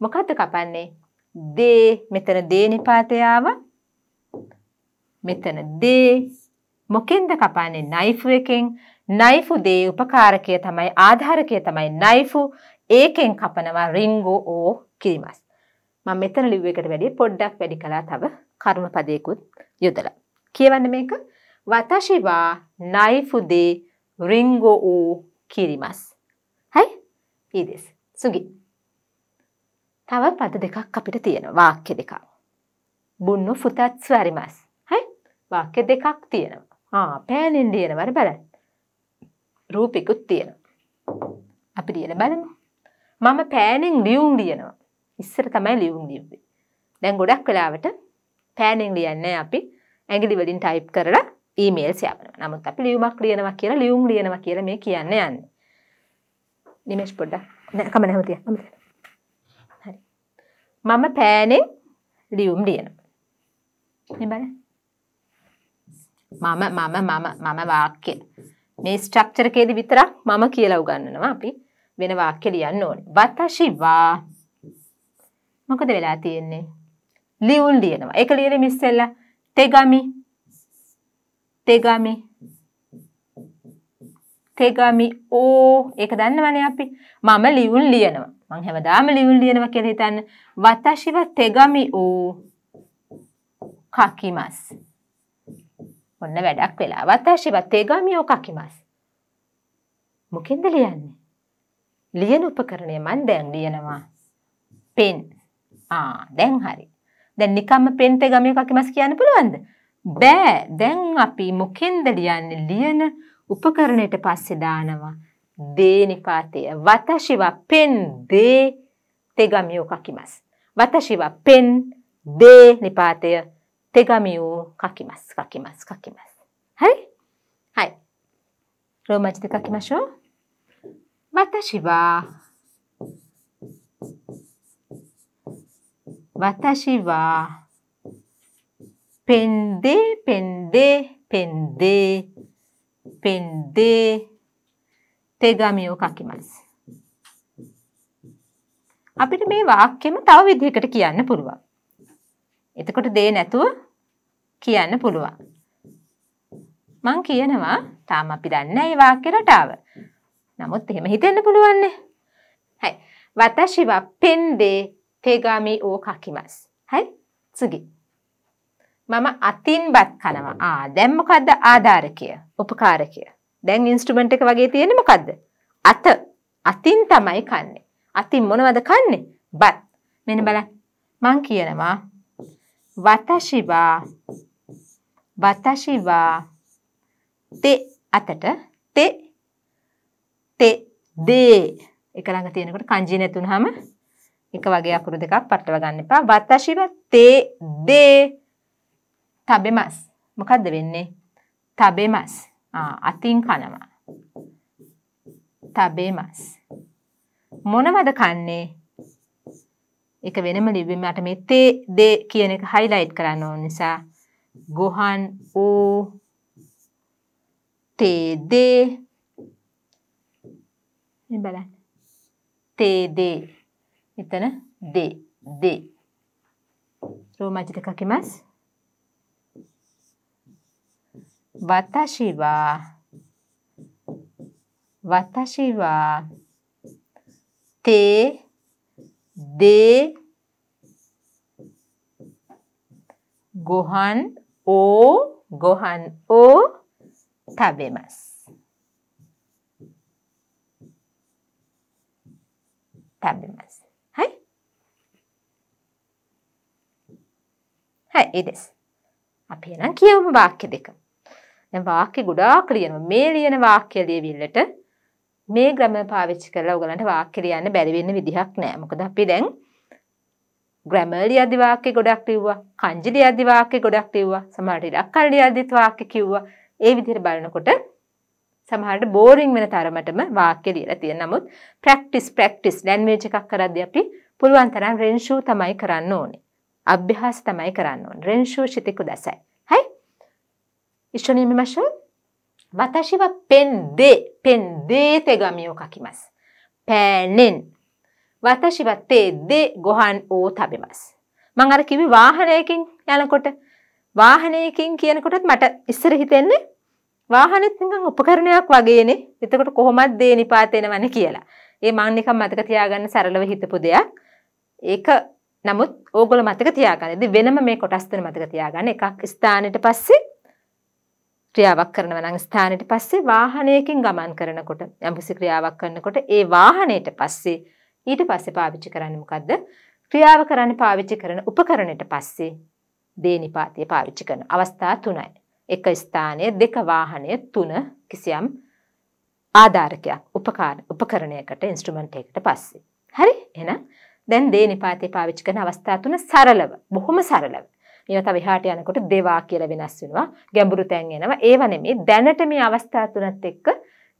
[SPEAKER 1] මොකක්ද කපන්නේ? දේ මෙතන දේ නිපාතයාව මෙතන දේ මොකෙන්ද කපන්නේ? නයිෆ් එකෙන්. නයිෆු දේ උපකාරකය තමයි ආධාරකය තමයි නයිෆු. ඒකෙන් කපනවා රින්ගෝ ඕ කිරිමස්. මම මෙතන ලිව් එකට වැඩිය පොඩ්ඩක් වැඩි කළා තව කර්මපදයකුත් යොදලා. කියවන්න මේක 私はナイフでリンゴを切ります。はいいいです。次。තව පද දෙකක් අපිට තියෙන වාක්‍ය දෙකක්. බුන්න පුතත් ස්වරිමස්. හයි වාක්‍ය දෙකක් තියෙනවා. පෑනින් දියනවර බලන්න. රූපිකුත් තියෙන. අපි දියන බලමු. මම පෑනෙන් ලියුම් ලියනවා. ඉස්සර තමයි ලියුම් ලියුවේ. දැන් ගොඩක් වෙලාවට පෑනෙන් ලියන්නේ අපි ඇඟිලි වලින් ටයිප් කරලා ඊමේල් සයපන නමුත් අපි ලියුමක් ලියනවා කියලා ලියුම් ලියනවා කියලා මේ කියන්න යන්නේ. නිමේෂ් පොඩ්ඩක් නෑ කම නැහැ මතිය. හරි. මම පෑනේ ලියුම් ලියනවා. මේ බලන්න. මම මම මම මම වාක්‍ය මේ ස්ට්‍රක්චර් එකේදී විතරක් මම කියලා උගන්වනවා අපි වෙන වාක්‍ය ලියන්න ඕනේ. වතෂි වා මොකද වෙලා තියෙන්නේ? ලියුම් ලියනවා. ඒක ලියන්නේ මිස්සෙල්ලා තෙගමි තෙගමි තෙගමි ඕ ඒක දන්නවනේ අපි මම ලියුම් ලියනවා මං හැමදාම ලියුම් ලියනවා කියලා හිතන්න වතශිව තෙගමි ඕ කකිමස් ඔන්න වැඩක් වෙලා වතශිව තෙගමි ඕ කකිමස් මොකෙන්ද ලියන්නේ ලියන උපකරණය මන් දැන් ලියනවා පෙන් ආ දැන් හරි දැන් නිකම්ම පෙන් තෙගමි ඕ කකිමස් කියන්න පුළුවන්ද බෑ දැන් අපි මොකෙන්ද ලියන්නේ ලියන උපකරණයට පස්සේ දානවා දේනිපාතය වතශිව පෙන් දේ තෙගමියෝ කකිමස් වතශිව පෙන් දේ නිපාතය තෙගමියෝ කකිමස් කකිමස් කකිමස් හරි හයි රෝමචි දෙ කකිමශෝ වතශිව 私は pende, pende, pende、ペンで手紙を書きます。අපිට මේ වාක්‍යෙම තව විදිහකට කියන්න පුළුවන්. එතකොට දේ නැතුව කියන්න පුළුවන්. මං කියනවා තාම අපි දන්නේ නැහැ මේ වාක්‍ය රටාව. නමුත් එහෙම හිතෙන්න පුළුවන් නේ. හයි. වතශිව පෙන්දේ තෙගාමි ඕ කකිමස්. හයි. 次。මම අතින් බත් කනවා. ආ දැන් මොකද්ද ආධාරකය? උපකාරකය. දැන් ඉන්ස්ට්‍රුමන්ට් එක වගේ තියෙන්නේ මොකද්ද? අත. අතින් තමයි කන්නේ. අතින් මොනවද කන්නේ? බත්. මෙන්න බලන්න. මං කියනවා වතශිවා වතශිවා තේ අතට තේ තේ දේ එක ළඟ තියෙනකොට කංජී නැතුනහම එක වගේ අකුරු දෙකක් පටලවා ගන්න එපා. වතශිව තේ දේ තබෙමස් මොකක්ද වෙන්නේ තබෙමස් අතින් කනවා තබෙමස් මොනවද කන්නේ එක වෙනම ලිව්වෙන් මට මේ තේ දේ කියන එක හයිලයිට් කරන්න ඕන නිසා ගොහන් ඕ තේ දේ මේ බලන්න තේ දේ මෙතන දේ දේ රෝමජිත කකිමස් 私は、私は、て、で、ご飯を、ご飯を食べます。食べます。はい。はい、いいです。アペランキウムバーケデカ。දැන් වාක්‍ය ගොඩාක් ලියනවා. මේ ලියන වාක්‍ය ලියවිල්ලට මේ ග්‍රැමර් පාවිච්චි කරලා ඔයගලන්ට වාක්‍ය ලියන්න බැරි වෙන්න විදිහක් නැහැ. මොකද අපි දැන් ග්‍රැමර් ලියද්දි වාක්‍ය ගොඩක් ලිව්වා. කංජි ලියද්දි වාක්‍ය ගොඩක් ලිව්වා. සමහරට ඉලක්කම් ලියද්දිත් වාක්‍ය කිව්වා. ඒ විදිහට බලනකොට සමහරට බෝරින් වෙන තරමටම වාක්‍ය ලියලා තියෙන නමුත් ප්‍රැක්ටිස් ප්‍රැක්ටිස් ලැන්ග්වේජ් එකක් කරද්දී අපි පුළුවන් තරම් රෙන්ෂූ තමයි කරන්න ඕනේ. අභ්‍යාස තමයි කරන්න ඕනේ. රෙන්ෂූ ශිතිකු දැසයි. හයි 一緒に見ましょう。私はペンで、ペンで手紙を書きます。ペンン。私は手でご飯を食べます。මං අර කිව්වේ වාහනයකින් යනකොට වාහනයකින් කියනකොටත් මට ඉස්සර හිතෙන්නේ වාහනෙත් නිකන් උපකරණයක් වගේනේ. එතකොට කොහොමද දේ නිපාත වෙනවන්නේ කියලා. ඒ මං නිකන් මතක තියාගන්න සරලව හිතපු දෙයක්. ඒක නමුත් ඕගොල්ලෝ මතක තියාගන්න. ඉතින් වෙනම මේ කොටස් දෙක මතක තියාගන්න. එකක් ස්ථානෙට පස්සේ ක්‍රියාවක් කරනවා නම් ස්ථානෙට පස්සේ වාහනයකින් ගමන් කරනකොට යම්කිසි ක්‍රියාවක් කරනකොට ඒ වාහනයට පස්සේ ඊට පස්සේ පාවිච්චි කරන්නේ මොකද්ද? ක්‍රියාව කරන්න පාවිච්චි කරන උපකරණයට පස්සේ දේනිපාතය පාවිච්චි කරන අවස්ථා තුනයි. එක ස්ථානය, දෙක වාහනය, තුන කිසියම් ආධාරකයක් උපකාර උපකරණයකට ඉන්ස්ට්‍රුමන්ට් එකකට පස්සේ. හරි? එහෙනම් දැන් දේනිපාතය පාවිච්චි කරන අවස්ථා තුන සරලව, බොහොම සරලව මේවා තව එහාට යනකොට දේවා කියලා වෙනස් වෙනවා. ගැඹුරු තැන් එනවා. ඒව නෙමෙයි දැනට මේ අවස්ථා තුනත් එක්ක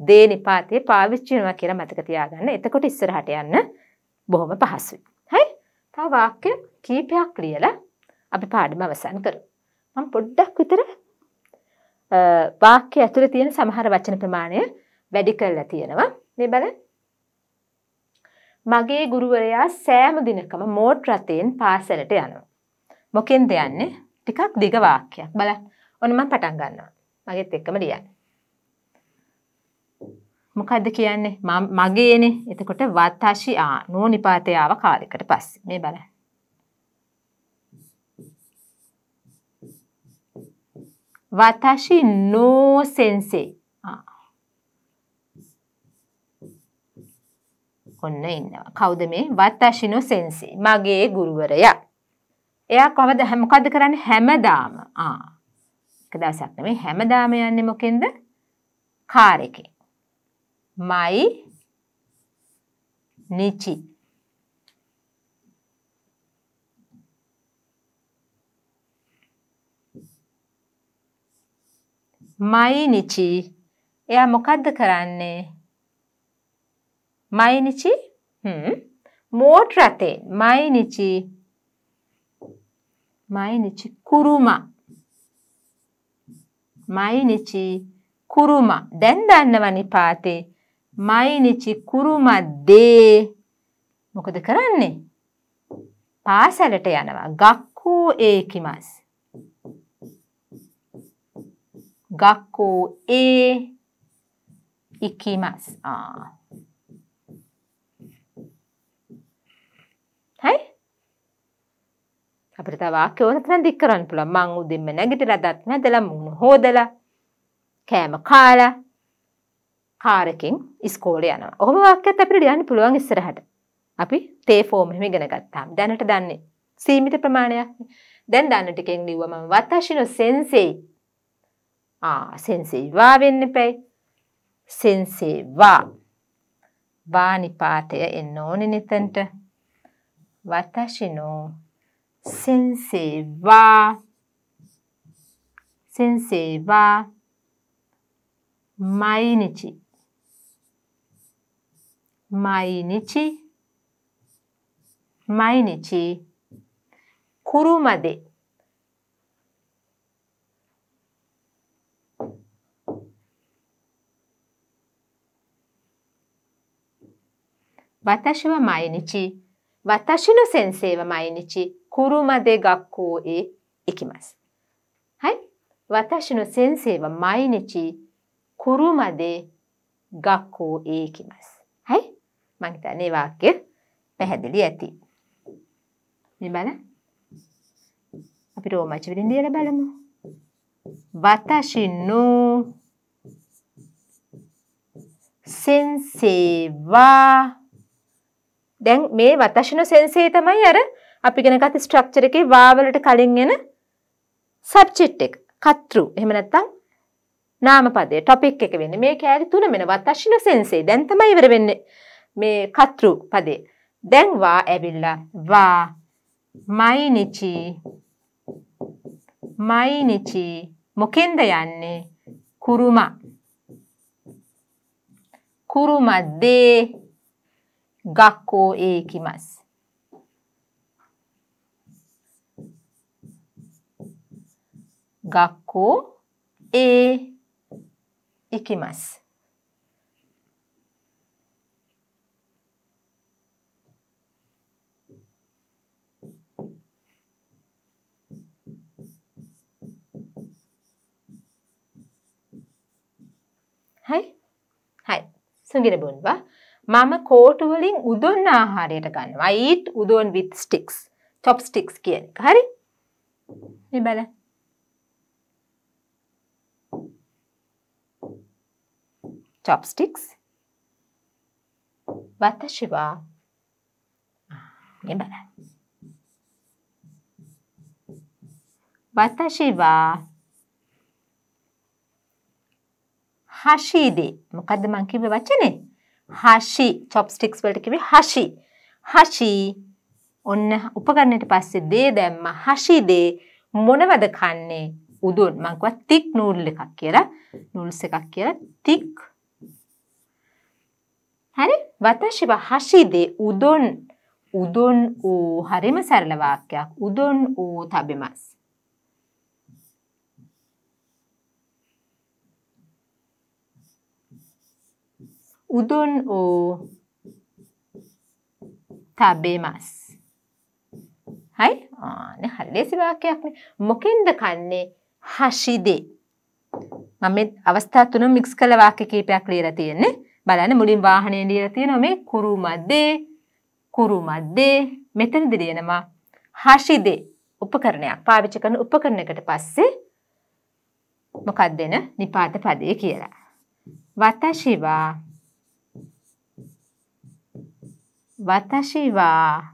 [SPEAKER 1] දේ නිපාතේ පාවිච්චි වෙනවා කියලා මතක තියාගන්න. එතකොට ඉස්සරහට යන්න බොහොම පහසුයි. හරි? තව වාක්‍ය කීපයක් ලියලා අපි පාඩම අවසන් කරමු. මම පොඩ්ඩක් විතර වාක්‍ය ඇතුලේ තියෙන සමහර වචන ප්‍රමාණය වැඩි කරලා තියෙනවා. මේ බලන්න. මගේ ගුරුවරයා සෑම දිනකම මෝට් රථයෙන් පාසලට යනවා. මොකෙන්ද යන්නේ? ටිකක් දිග වාක්‍යයක්. බලන්න. ඔන්න මම පටන් ගන්නවා. මගෙත් එක්කම ලියන්න. මොකද්ද කියන්නේ? මගේනේ. එතකොට වතාෂි ආ නෝනිපාතේ ආව කාලයකට පස්සේ. මේ බලන්න. වතාෂි නෝ සෙන්සේ. ඔන්න ඉන්නවා. කවුද මේ? වතාෂි නෝ සෙන්සේ. මගේ ගුරුවරයා. එයා කොහොමද මොකද්ද කරන්නේ හැමදාම ආ එක දවසක් නෙමෙයි හැමදාම යන්නේ මොකෙන්ද කාර් එකේ මයි නිචි මයි නිචි එයා මොකද්ද කරන්නේ මයි නිචි හ්ම් මෝට් රතේ මයි නිචි 毎日 කුරුමා 毎日 kuruma දැන් දන්නවනි පාතේ මයිනිචි කුරුමා දේ මොකද කරන්නේ පාසලට යනවා ගක්කෝ ඒකිමස් ගක්කෝ ඒ ඉකිමස් ආ හයි අපිට තව වාක්‍ය ඕන තරම් දික් කරන්න පුළුවන්. මං උදෙන්ම නැගිටලා දත් නැදලා මුණ හොදලා කෑම කාලා කාරකින් ඉස්කෝලේ යනවා. ඔහොම වාක්‍යත් අපිට ලියන්න පුළුවන් ඉස්සරහට. අපි තේ ෆෝම් එහෙම ඉගෙන ගත්තාම දැනට දන්නේ සීමිත ප්‍රමාණයක්. දැන් දන්න ටිකෙන් ලිව්වම වතාෂිනෝ සෙන්සෙයි. ආ සෙන්සෙයි වා වෙන්න එපයි. සෙන්සේ වා. වානිපාතය එන්න ඕනේ නිතන්ට. වතාෂිනෝ 先生は、先生は、毎日、毎日、毎日、車で、私は毎日、私の先生は毎日、ころまで学校へ行きます。はい。私の先生は毎日、ころまで学校へ行きます。はい。මං හිතන්නේ වාක්‍ය පැහැදිලි ඇති. මේ බලන්න. අපි රෝමාචි වලින් ලියලා බලමු. වතාෂි නෝ සෙන්සේ වා දැන් මේ වතාෂි නෝ සෙන්සේ තමයි අර අපි ඉගෙන ගත්ත ස්ට්‍රක්චර් එකේ වා වලට කලින් එන සබ්ජෙක්ට් එක. කතෘ. එහෙම නැත්නම් නාම පදය ටොපික් එක වෙන්නේ. මේ කෑලි තුන වෙන වතශ්ින සෙන්සේ. දැන් තමයි ඉවර වෙන්නේ මේ කතෘ පදේ. දැන් වා ඇවිල්ලා වා මයිනිචි මයිනිචි මොකෙන්ද යන්නේ? කුරුමා කුරුමද්දේ ගක්කෝ ඒකිමස් 学校へ行きます。හයි e. හයි සුගිර බුන්වා මම කෝටු වලින් උදොන් ආහාරයට ගන්නවා eat උදොන් with sticks chopsticks කියන එක හරි මේ බලන්න chopsticks. Watashi wa මේ බලන්න. වතශි wa හෂිදි. මොකද්ද මං කිව්වේ වචනේ? හෂි chopsticks වලට කිව්වේ හෂි. හෂි ඔන්න උපකරණයට පස්සේ දේ දැම්ම හෂි දේ මොනවද කන්නේ? උදුන් මං කිව්වා තික් නූල් එකක් කියලා. නූල්ස් එකක් කියලා තික් හරි වතශිව හශිදේ උදොන් උදොන් වූ හරිම සරල වාක්‍යයක් උදොන් වූ තබිමස් උදොන් වූ තබෙමස් හයි ආනේ හරි ලේසි වාක්‍යයක්නේ මොකෙන්ද කන්නේ හෂිදේ මම අවස්ථා තුන මික්ස් කළ වාක්‍ය කීපයක් ලියලා තියෙන්නේ බලන්න මුලින් වාහනේ ලියලා තියෙනවා මේ කුරු මැද්දේ කුරු මැද්දේ මෙතනදි ලියනවා හෂිදේ උපකරණයක් පාවිච්චි කරන උපකරණයකට පස්සේ මොකක්ද දෙන නිපාත පදේ කියලා. වතශිවා වතශිවා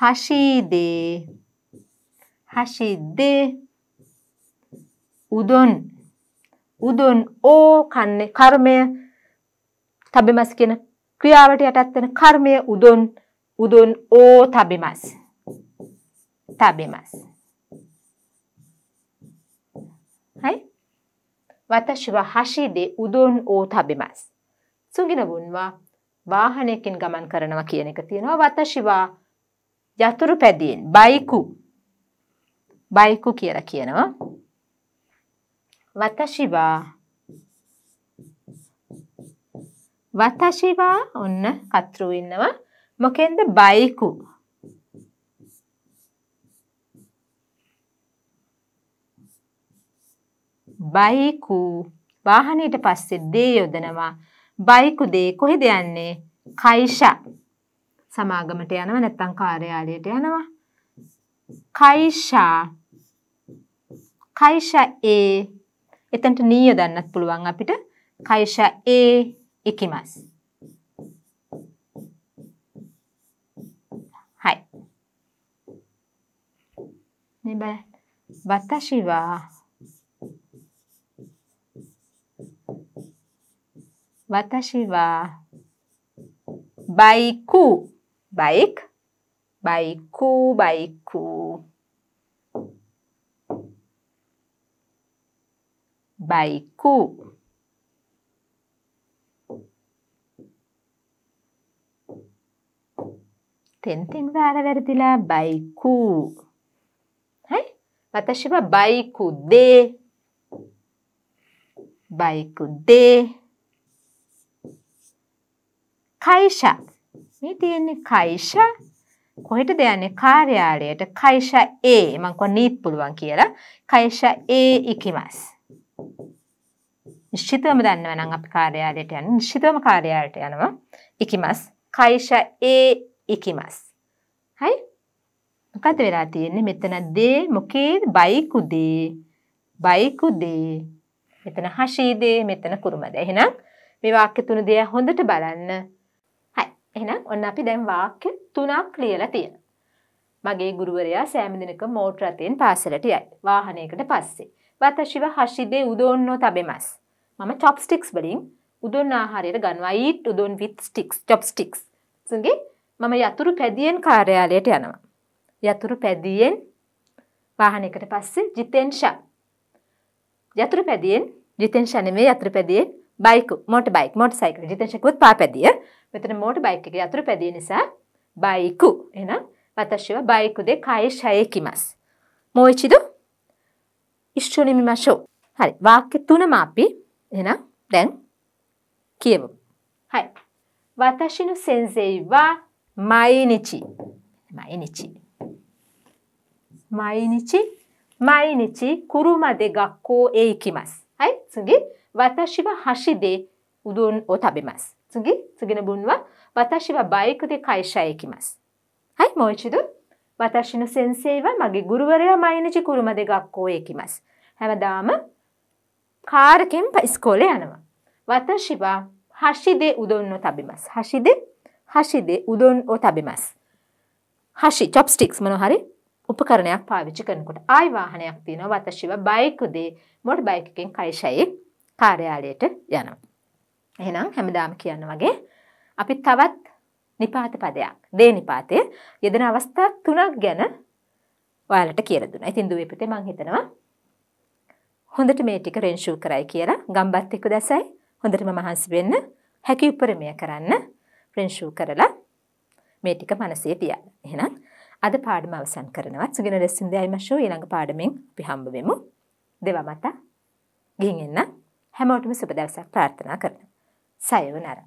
[SPEAKER 1] හෂිදේ හෂිදේ උදොන් උදුන් ඕ කන්නේ කර්මය තබෙමස් කියන ක්‍රියාවට යටත් වෙන කර්මය උදුන් උදුන් ඕ තබෙමස් තබෙමස් හයි වතශිව හශිදේ උදුන් ඕ තබෙමස් සුගිනවුන්වා වාහනයකින් ගමන් කරනවා කියන එක තියෙනවා වතශිවා යතුරු පැදියෙන් බයිකු බයිකු කියලා කියනවා වතශි වා වතශි වා ඔන්න කතරු ඉන්නවා මොකෙන්ද බයිකු බයිකු වාහනයට පස්සේ දේ යොදනවා බයිකු දේ කොහෙද යන්නේ කයිෂා සමාගමට යනවා නැත්නම් කාර්යාලයට යනවා කයිෂා කයිෂා ඒ එතනට නීය දන්නත් පුළුවන් අපිට කයිෂා ඒ ඉකිමස්. හයි. මේ බලන්න. වතශි වා වතශි වා බයිකු බයික් බයිකු බයිකු බයිකු තෙන්තින් වාර වැරදිලා බයිකු හයි වතශිව බයිකු දේ බයිකු දේ කයිෂා මේ තියෙන්නේ කයිෂා කොහෙටද යන්නේ කාර්යාලයට කයිෂා ඒ මං කො නීත් පුළුවන් කියලා කයිෂා ඒ ඉකිමස් නිශ්චිතවම දන්නව නම් අපි කාර්යාලයට යන නිශ්චිතවම කාර්යාලයට යනවා ඉකිමස් කයිෂ ඒ ඉකිමස් හයි මොකද වෙලා තියෙන්නේ මෙතන දේ මොකේ බයිකු දේ බයිකු දේ මෙතන හෂී දේ මෙතන කුරුමද එහෙනම් මේ වාක්‍ය තුන දේ හොඳට බලන්න හයි එහෙනම් ඔන්න අපි දැන් වාක්‍ය තුනක් ලියලා තියෙනවා මගේ ගුරුවරයා සෑම දිනක මෝටර රථයෙන් පාසලට යයි වාහනයකට පස්සේ වතශිව හෂිදේ උදෝන්නෝ තබෙමස් මම චොප්ස්ටික්ස් වලින් උදුන් ආහාරයට ගන්නවා ඊට් උදුන් විත් ස්ටික්ස් චොප්ස්ටික්ස් සුන්ගේ මම යතුරු පැදියෙන් කාර්යාලයට යනවා යතුරු පැදියෙන් වාහනයකට පස්සේ ජිතෙන්ෂා යතුරු පැදියෙන් ජිතෙන්ෂා නෙමෙයි යතුරු පැදියෙන් bike motor bike motor cycle ජිතෙන්ෂාකුත් පාපැදිය මෙතන මෝටර් බයික් එක යතුරු පැදිය නිසා බයිකු එහෙනම් වතශිව බයිකු දෙ කයි ෂයේ කිමස් මොයිචිදු ඉෂ්චුනිමිමශෝ හරි වාක්‍ය තුනම අපි えな、でん、キエブ。はい。私の先生は毎日。毎日。毎日、毎日車で学校へ行きます。はい、次。私は橋でうどんを食べます。次、次の文は、私はバイクで会社へ行きます。はい、もう一度。私の先生は、マげグルワレは毎日車で学校へ行きます。හැමදාම කාරකෙන් ඉස්කෝල යනවා. වතශිවා හශිදේ උදොන්නො තබිමස්. හශිදේ හශිදේ උදොන් ඕ තබිමස්. හශි චොප්ස්ටික්ස් මනොහරි උපකරණයක් පාවිච්චි කරනකොට ආයි වාහනයක් තියෙනවා වතශිව බයිකුදේ මොඩ් බයිකකින් කයිෂයේ කාර්යාලයට යනවා. එහෙනම් හැමදාම කියන්න වගේ අපි තවත් නිපාත පදයක් දේ නිපාතය යෙදෙන අවස්ථා තුනක් ගැන ඔයාලට කියලා දුන්නා. ඉතින් දුවේ පුතේ මම හිතනවා හොඳට මේ ටික රෙන්ෂූ කරයි කියලා ගම්බත් එක්ක දැසයි හොඳටම මහන්සි වෙන්න හැකි උපරිමය කරන්න රෙන්ෂූ කරලා මේ ටික මනසේ තියන්න. එහෙනම් අද පාඩම අවසන් කරනවා. සුගෙන ලෙසින් දෙයි මෂෝ ඊළඟ පාඩමෙන් අපි හම්බ වෙමු. දෙවා මත ගිහින් එන්න හැමෝටම සුබ දවසක් ප්‍රාර්ථනා කරනවා. සයවනරා